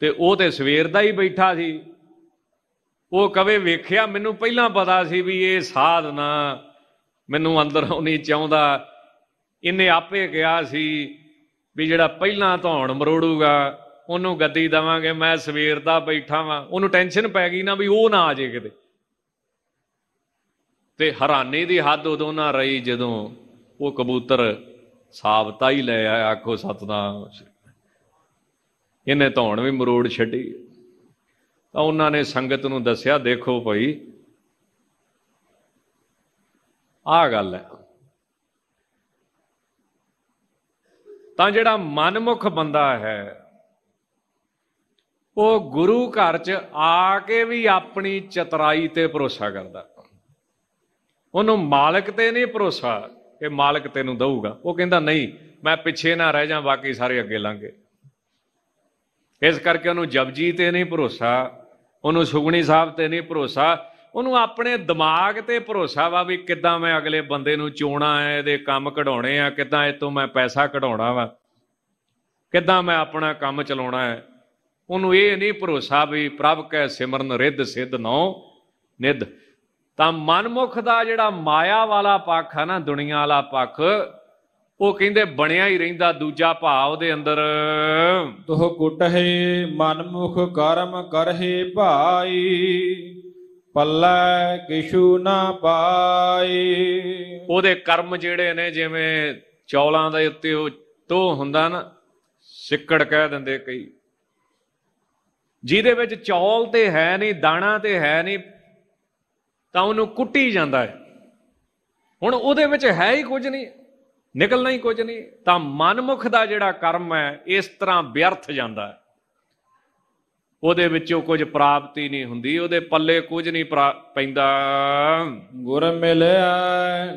ਤੇ ਉਹ ਤੇ ਸਵੇਰ ਦਾ ਹੀ ਬੈਠਾ ਸੀ ਉਹ ਕਵੇ ਵੇਖਿਆ ਮੈਨੂੰ ਪਹਿਲਾਂ ਪਤਾ ਸੀ ਵੀ ਇਹ ਸਾਧਨਾ ਮੈਨੂੰ ਅੰਦਰੋਂ ਨਹੀਂ ਚਾਹੁੰਦਾ ਇਹਨੇ ਆਪੇ ਕਿਹਾ ਸੀ ਵੀ ਜਿਹੜਾ ਪਹਿਲਾਂ ਧੌਣ ਮਰੋੜੂਗਾ ਉਹਨੂੰ ਗੱਦੀ ਦਵਾਂਗੇ ਮੈਂ ਸਵੇਰ ਦਾ ਬੈਠਾ ਵਾਂ ਉਹਨੂੰ ਟੈਨਸ਼ਨ ਪੈ ਗਈ ਨਾ ਵੀ ਉਹ ਨਾ ਆ ਜੇ ਕਿਤੇ ਤੇ ਹੈਰਾਨੀ ਦੀ ਹੱਦ ਉਦੋਂ ਨਾ ਰਹੀ ਜਦੋਂ ਉਹ ਕਬੂਤਰ ਸਾਬਤਾ ਹੀ ਲੈ ਆਇਆ ਆਖੋ ਸਤਨਾਮ ਇਹਨੇ ਧੌਣ ਵੀ ਮਰੋੜ ਛੱਡੀ ਤਾਂ ਉਹਨਾਂ ਨੇ ਸੰਗਤ ਨੂੰ ਦੱਸਿਆ ਦੇਖੋ ਭਾਈ ਆਹ ਗੱਲ ਹੈ ਤਾਂ ਜਿਹੜਾ ਮਨਮੁਖ ਬੰਦਾ ਹੈ ਉਹ ਗੁਰੂ ਘਰ 'ਚ ਆ ਕੇ ਵੀ ਆਪਣੀ ਚਤਰਾਈ ਤੇ ਭਰੋਸਾ ਕਰਦਾ ਉਹਨੂੰ ਮਾਲਕ ਤੇ ਨਹੀਂ ਭਰੋਸਾ ਕਿ ਮਾਲਕ ਤੈਨੂੰ ਦਊਗਾ ਉਹ ਕਹਿੰਦਾ ਨਹੀਂ ਮੈਂ ਪਿੱਛੇ ਨਾ ਰਹਿ ਜਾ ਬਾਕੀ ਸਾਰੇ ਅੱਗੇ ਲੰਘੇ ਇਸ ਕਰਕੇ ਉਹਨੂੰ ਜਪਜੀ ਤੇ ਨਹੀਂ ਭਰੋਸਾ ਉਹਨੂੰ ਸੁਗਣੀ ਸਾਹਿਬ ਤੇ ਨਹੀਂ ਭਰੋਸਾ ਉਹਨੂੰ ਆਪਣੇ ਦਿਮਾਗ ਤੇ ਭਰੋਸਾ ਵਾ ਵੀ ਕਿੱਦਾਂ ਮੈਂ ਅਗਲੇ ਬੰਦੇ ਨੂੰ ਚੋਣਾ ਹੈ ਇਹਦੇ ਕੰਮ ਕਢਾਉਣੇ ਆ ਕਿੱਦਾਂ ਇਹ ਤੋਂ ਮੈਂ ਪੈਸਾ ਕਢਾਉਣਾ ਵਾ ਕਿੱਦਾਂ ਮੈਂ ਆਪਣਾ ਕੰਮ ਚਲਾਉਣਾ ਹੈ ਉਹਨੂੰ ਇਹ ਨਹੀਂ ਭਰੋਸਾ ਵੀ ਪ੍ਰਭ ਕੈ ਸਿਮਰਨ ਰਿੱਧ ਸਿੱਧ ਨੋ ਨਿੱਧ ਤਾਂ ਮਨਮੁਖ ਦਾ ਜਿਹੜਾ ਮਾਇਆ ਵਾਲਾ ਪੱਖ ਆ ਨਾ ਦੁਨੀਆ ਵਾਲਾ ਪੱਖ ਉਹ ਕਹਿੰਦੇ ਬਣਿਆ ਹੀ ਰਹਿੰਦਾ ਦੂਜਾ ਭਾਵ ਉਹਦੇ ਅੰਦਰ ਤੋਹ ਕੁਟਹੇ ਮਨਮੁਖ ਕਰਮ ਕਰਹੇ ਭਾਈ ਪੱਲਾ ਕਿਛੂ ਨਾ ਪਾਈ ਉਹਦੇ ਕਰਮ ਜਿਹੜੇ ਨੇ ਜਿਵੇਂ ਚੌਲਾਂ ਦੇ ਉੱਤੇ ਉਹ ਤੋ ਹੁੰਦਾ ਨਾ ਸਿੱਕੜ ਕਹਿ ਦਿੰਦੇ ਕਈ ਜਿਹਦੇ ਵਿੱਚ ਚੌਲ ਤੇ ਹੈ ਨਹੀਂ ਦਾਣਾ ਤੇ ਹੈ ਨਹੀਂ ਤਾਂ ਉਹਨੂੰ ਕੁੱਟੀ ਜਾਂਦਾ ਹੈ ਹੁਣ ਉਹਦੇ ਵਿੱਚ ਹੈ ਹੀ ਕੁਝ ਨਹੀਂ ਨਿਕਲਣਾ ਹੀ ਕੁਝ ਨਹੀਂ ਤਾਂ ਮਨਮੁਖ ਦਾ ਜਿਹੜਾ ਕਰਮ ਹੈ ਇਸ ਤਰ੍ਹਾਂ ਵਿਅਰਥ ਜਾਂਦਾ ਹੈ ਉਹਦੇ ਵਿੱਚੋਂ ਕੁਝ ਪ੍ਰਾਪਤੀ ਨਹੀਂ ਹੁੰਦੀ ਉਹਦੇ ਪੱਲੇ ਕੁਝ ਨਹੀਂ ਪੈਂਦਾ ਗੁਰ ਮਿਲਿਆ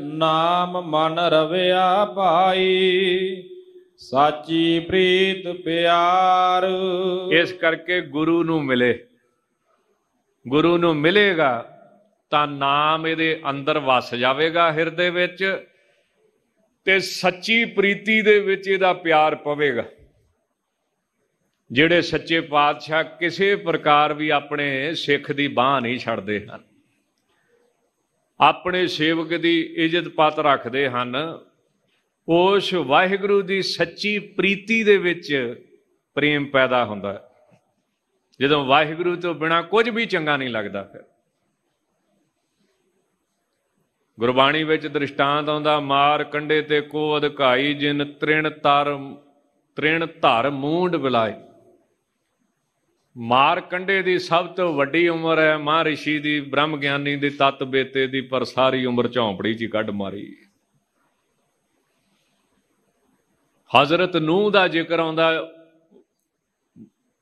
ਨਾਮ ਮਨ ਰਵਿਆ ਭਾਈ ਸਾਚੀ ਪ੍ਰੀਤ ਪਿਆਰ ਇਸ ਕਰਕੇ ਗੁਰੂ ਨੂੰ ਮਿਲੇ ਗੁਰੂ ਨੂੰ ਮਿਲੇਗਾ ਤਾਂ ਨਾਮ ਇਹਦੇ ਅੰਦਰ ਵਸ ਜਾਵੇਗਾ ਹਿਰਦੇ ਵਿੱਚ ਤੇ ਸੱਚੀ ਪ੍ਰੀਤੀ ਦੇ ਵਿੱਚ ਇਹਦਾ ਪਿਆਰ ਪਵੇਗਾ ਜਿਹੜੇ ਸੱਚੇ ਪਾਤਸ਼ਾਹ ਕਿਸੇ ਪ੍ਰਕਾਰ ਵੀ ਆਪਣੇ ਸਿੱਖ ਦੀ ਬਾਹ ਨਹੀਂ ਛੱਡਦੇ ਹਨ ਆਪਣੇ ਸੇਵਕ ਦੀ ਇੱਜ਼ਤ ਪਤ ਰੱਖਦੇ ਹਨ ਉਸ ਵਾਹਿਗੁਰੂ ਦੀ ਸੱਚੀ ਪ੍ਰੀਤੀ ਦੇ ਵਿੱਚ ਪ੍ਰੇਮ ਪੈਦਾ ਹੁੰਦਾ ਜਦੋਂ ਵਾਹਿਗੁਰੂ ਤੋਂ ਬਿਨਾ ਕੁਝ ਵੀ ਚੰਗਾ ਨਹੀਂ ਲੱਗਦਾ ਫਿਰ ਗੁਰਬਾਣੀ ਵਿੱਚ ਦ੍ਰਿਸ਼ਟਾਂਤ ਆਉਂਦਾ ਮਾਰ ਕੰਡੇ ਤੇ ਕੋ ਅਧਿਕਾਈ ਜਿਨ ਤ੍ਰਿਣ ਤਰ ਤ੍ਰਿਣ ਧਰ ਮੂੰਡ ਬਿਲਾਏ ਮਾਰ ਕੰਡੇ ਦੀ ਸਭ ਤੋਂ ਵੱਡੀ ਉਮਰ ਹੈ ਮਹਾਰਿਸ਼ੀ ਦੀ ਬ੍ਰਹਮ ਗਿਆਨੀ ਦੀ ਤਤ ਬੇਤੇ ਦੀ ਪਰ ਸਾਰੀ ਉਮਰ ਝੌਂਪੜੀ 'ਚ ਕੱਢ ਮਾਰੀ ਹਜ਼ਰਤ ਨੂਹ ਦਾ ਜ਼ਿਕਰ ਆਉਂਦਾ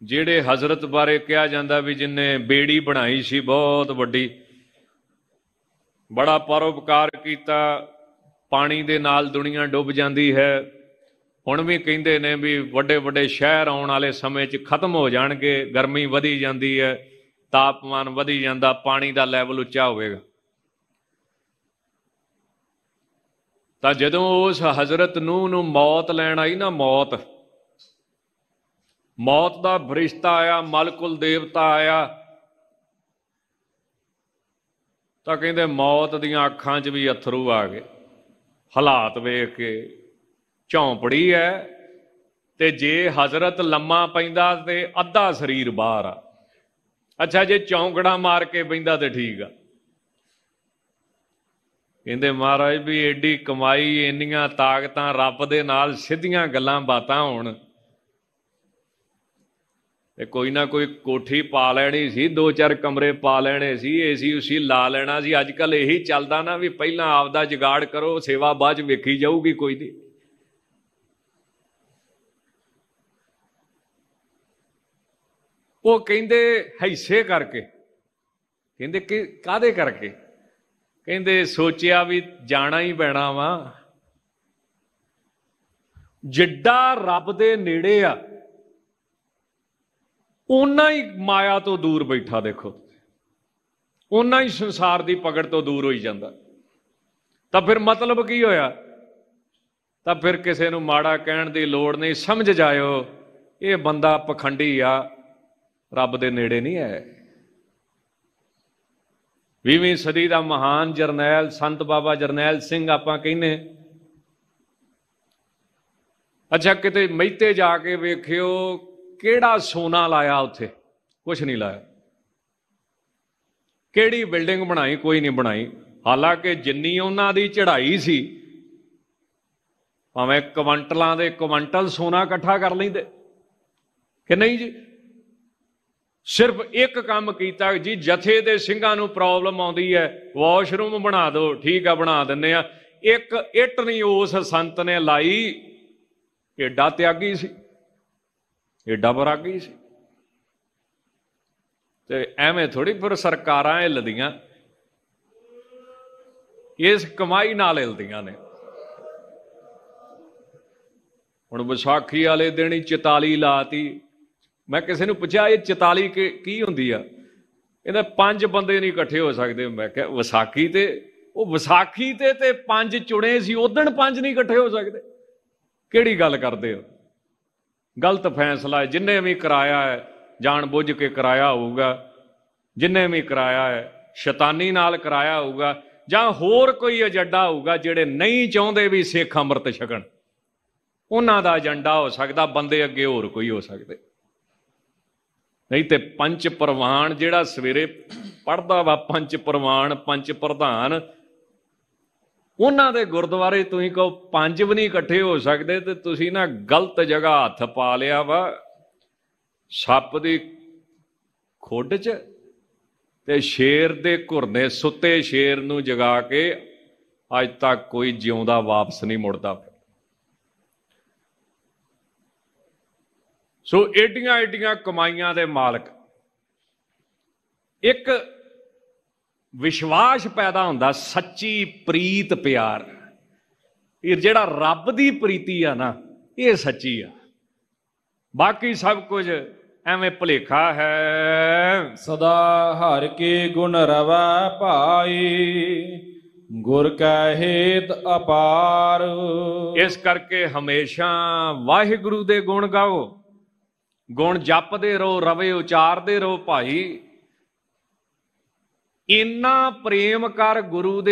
ਜਿਹੜੇ ਹਜ਼ਰਤ ਬਾਰੇ ਕਿਹਾ ਜਾਂਦਾ ਵੀ ਜਿਨਨੇ ਬੇੜੀ ਬਣਾਈ ਸੀ ਬਹੁਤ ਵੱਡੀ ਬੜਾ ਪਰਉਪਕਾਰ ਕੀਤਾ ਪਾਣੀ ਦੇ ਨਾਲ ਦੁਨੀਆ ਡੁੱਬ ਜਾਂਦੀ ਹੈ ਹੁਣ ਵੀ ਕਹਿੰਦੇ ਨੇ ਵੀ ਵੱਡੇ ਵੱਡੇ ਸ਼ਹਿਰ ਆਉਣ ਵਾਲੇ ਸਮੇਂ 'ਚ ਖਤਮ ਹੋ ਜਾਣਗੇ ਗਰਮੀ ਵਧੀ ਜਾਂਦੀ ਹੈ ਤਾਪਮਾਨ ਵਧੀ ਜਾਂਦਾ ਪਾਣੀ ਦਾ ਲੈਵਲ ਉੱਚਾ ਹੋਵੇਗਾ ਤਾਂ ਜਦੋਂ ਉਸ ਹਜ਼ਰਤ ਨੂਹ ਨੂੰ ਮੌਤ ਲੈਣ ਆਈ ਨਾ ਮੌਤ ਮੌਤ ਦਾ ਫਰਿਸ਼ਤਾ ਆਇਆ ਮਲਕੁਲ ਦੇਵਤਾ ਆਇਆ ਤਾਂ ਕਹਿੰਦੇ ਮੌਤ ਦੀਆਂ ਅੱਖਾਂ 'ਚ ਵੀ ਅਥਰੂ ਆ ਗਏ ਹਾਲਾਤ ਵੇਖ ਕੇ ਝੌਂਪੜੀ ਐ ਤੇ ਜੇ ਹਜ਼ਰਤ ਲੰਮਾ ਪੈਂਦਾ ਤੇ ਅੱਧਾ ਸਰੀਰ ਬਾਹਰ ਆ ਅੱਛਾ ਜੇ ਚੌਂਕੜਾ ਮਾਰ ਕੇ ਪੈਂਦਾ ਤੇ ਠੀਕ ਆ ਕਹਿੰਦੇ ਮਹਾਰਾਜ ਵੀ ਐਡੀ ਕਮਾਈ ਇੰਨੀਆਂ ਤਾਕਤਾਂ ਰੱਬ ਦੇ ਨਾਲ ਸਿੱਧੀਆਂ ਗੱਲਾਂ ਬਾਤਾਂ ਹੋਣ ਤੇ ਕੋਈ ਨਾ ਕੋਈ ਕੋਠੀ ਪਾ ਲੈਣੀ ਸੀ ਦੋ ਚਾਰ ਕਮਰੇ ਪਾ ਲੈਣੇ ਸੀ ਏਸੀ ਉਸੀ ਲਾ ਲੈਣਾ ਸੀ ਅੱਜ ਕੱਲ ਇਹੀ ਚੱਲਦਾ ਨਾ ਵੀ ਪਹਿਲਾਂ ਆਪ ਦਾ ਜਗਾੜ ਕਰੋ ਸੇਵਾ ਬਾਅਦ ਵੇਖੀ ਜਾਊਗੀ ਕੋਈ ਦੀ ਉਹ ਕਹਿੰਦੇ ਹੈਸੇ ਕਰਕੇ ਕਹਿੰਦੇ ਕਿ ਕਾਦੇ ਕਰਕੇ ਕਹਿੰਦੇ ਸੋਚਿਆ ਵੀ ਜਾਣਾ ਹੀ ਪੈਣਾ ਵਾ ਜਿੱਡਾ ਰੱਬ ਦੇ ਨੇੜੇ ਆ ਉਹਨਾਂ ਹੀ ਮਾਇਆ ਤੋਂ ਦੂਰ ਬੈਠਾ ਦੇਖੋ ਉਹਨਾਂ ਹੀ ਸੰਸਾਰ ਦੀ ਪਕੜ ਤੋਂ ਦੂਰ ਹੋਈ ਜਾਂਦਾ ਤਾਂ ਫਿਰ ਮਤਲਬ ਕੀ ਹੋਇਆ ਤਾਂ ਫਿਰ ਕਿਸੇ ਨੂੰ ਮਾੜਾ ਕਹਿਣ ਦੀ ਲੋੜ ਨਹੀਂ ਸਮਝ ਜਾਇਓ ਇਹ ਬੰਦਾ ਪਖੰਡੀ ਆ ਰੱਬ ਦੇ ਨੇੜੇ ਨਹੀਂ ਹੈ 20ਵੀਂ ਸਦੀ ਦਾ ਮਹਾਨ ਜਰਨੈਲ ਸੰਤ ਬਾਬਾ ਜਰਨੈਲ ਸਿੰਘ ਆਪਾਂ ਕਹਿੰਨੇ ਅੱਛਾ ਕਿਤੇ ਮਹਿਤੇ ਜਾ ਕੇ ਵੇਖਿਓ ਕਿਹੜਾ ਸੋਨਾ ਲਾਇਆ ਉੱਥੇ ਕੁਝ ਨਹੀਂ ਲਾਇਆ ਕਿਹੜੀ ਬਿਲਡਿੰਗ ਬਣਾਈ ਕੋਈ ਨਹੀਂ ਬਣਾਈ ਹਾਲਾਂਕਿ ਜਿੰਨੀ ਉਹਨਾਂ ਦੀ ਚੜ੍ਹਾਈ ਸੀ ਭਾਵੇਂ ਕਵੰਟਲਾਂ ਦੇ ਕਵੰਟਲ ਸੋਨਾ ਇਕੱਠਾ ਕਰ ਲੈਂਦੇ ਕਿ ਨਹੀਂ ਜੀ ਸਿਰਫ ਇੱਕ ਕੰਮ ਕੀਤਾ ਜੀ ਜਥੇ ਦੇ ਸਿੰਘਾਂ ਨੂੰ ਪ੍ਰੋਬਲਮ ਆਉਂਦੀ ਹੈ ਵਾਸ਼ਰੂਮ ਬਣਾ ਦਿਓ ਠੀਕ ਆ ਬਣਾ ਦਿੰਨੇ ਆ ਇੱਕ ਇੱਟ ਨਹੀਂ ਉਸ ਸੰਤ ਨੇ ਲਾਈ ਏਡਾ ਤਿਆਗੀ ਸੀ ਇਹ ਆ ਗਈ ਸੀ ਤੇ ਐਵੇਂ ਥੋੜੀ ਫਿਰ ਸਰਕਾਰਾਂ ਇਹ ਲਦੀਆਂ ਇਸ ਕਮਾਈ ਨਾਲ ਹਿਲਦੀਆਂ ਨੇ ਹੁਣ ਵਿਸਾਖੀ ਵਾਲੇ ਦਿਨ ਹੀ 44 ਲਾਤੀ ਮੈਂ ਕਿਸੇ ਨੂੰ ਪੁੱਛਿਆ ਇਹ 44 ਕੀ ਹੁੰਦੀ ਆ ਇਹਦਾ ਪੰਜ ਬੰਦੇ ਨਹੀਂ ਇਕੱਠੇ ਹੋ ਸਕਦੇ ਮੈਂ ਕਿਹਾ ਵਿਸਾਖੀ ਤੇ ਉਹ ਵਿਸਾਖੀ ਤੇ ਤੇ ਪੰਜ ਚੁਣੇ ਸੀ ਉਹਦਣ ਪੰਜ ਨਹੀਂ ਇਕੱਠੇ ਹੋ ਸਕਦੇ ਕਿਹੜੀ ਗੱਲ ਕਰਦੇ ਹੋ ਗਲਤ ਫੈਸਲਾ ਹੈ ਜਿੰਨੇ ਵੀ ਕਰਾਇਆ ਹੈ ਜਾਣ ਬੁੱਝ ਕੇ ਕਰਾਇਆ ਹੋਊਗਾ ਜਿੰਨੇ ਵੀ ਕਰਾਇਆ ਹੈ ਸ਼ੈਤਾਨੀ ਨਾਲ ਕਰਾਇਆ ਹੋਊਗਾ ਜਾਂ ਹੋਰ ਕੋਈ ਏਜੰਡਾ ਹੋਊਗਾ ਜਿਹੜੇ ਨਹੀਂ ਚਾਹੁੰਦੇ ਵੀ ਸਿੱਖ ਅੰਮ੍ਰਿਤ ਛਕਣ ਉਹਨਾਂ ਦਾ ਏਜੰਡਾ ਹੋ ਸਕਦਾ ਬੰਦੇ ਅੱਗੇ ਹੋਰ ਕੋਈ ਹੋ ਸਕਦੇ ਨਹੀਂ ਤੇ ਪੰਜ ਪ੍ਰਵਾਨ ਜਿਹੜਾ ਸਵੇਰੇ ਪੜਦਾ ਵਾ ਪੰਜ ਪ੍ਰਵਾਨ ਪੰਜ ਪ੍ਰਧਾਨ ਉਹਨਾਂ ਦੇ ਗੁਰਦੁਆਰੇ ਤੁਸੀਂ ਕਹੋ ਪੰਜ ਵੀ ਨਹੀਂ ਇਕੱਠੇ ਹੋ ਸਕਦੇ ਤੇ ਤੁਸੀਂ ਨਾ ਗਲਤ ਜਗ੍ਹਾ ਹੱਥ ਪਾ ਲਿਆ ਵਾ ਸੱਪ ਦੀ ਖੁੱਡ 'ਚ ਤੇ ਸ਼ੇਰ ਦੇ ਘੁਰਨੇ ਸੁੱਤੇ ਸ਼ੇਰ ਨੂੰ ਜਗਾ ਕੇ ਅੱਜ ਤੱਕ ਕੋਈ ਜਿਉਂਦਾ ਵਾਪਸ ਨਹੀਂ ਮੁੜਦਾ ਸੋ ਏਡੀਆਂ ਏਡੀਆਂ ਕਮਾਈਆਂ ਦੇ ਮਾਲਕ ਇੱਕ ਵਿਸ਼ਵਾਸ ਪੈਦਾ ਹੁੰਦਾ ਸੱਚੀ ਪ੍ਰੀਤ ਪਿਆਰ ਇਹ ਜਿਹੜਾ ਰੱਬ ਦੀ ਪ੍ਰੀਤੀ ਆ ਨਾ ਇਹ ਸੱਚੀ ਆ ਬਾਕੀ ਸਭ ਕੁਝ ਐਵੇਂ ਭੁਲੇਖਾ ਹੈ ਸਦਾ ਹਰ ਕੇ ਗੁਣ ਰਵਾ ਭਾਈ ਗੁਰ ਕਾ ਹੇਤ ਅਪਾਰ ਇਸ ਕਰਕੇ ਹਮੇਸ਼ਾ ਵਾਹਿਗੁਰੂ ਦੇ ਗੁਣ ਗਾਓ ਗੁਣ ਜਪਦੇ ਰਹੋ ਰਵੇ ਉਚਾਰਦੇ ਰਹੋ ਭਾਈ ਇੰਨਾ ਪ੍ਰੇਮ ਕਰ ਗੁਰੂ ਦੇ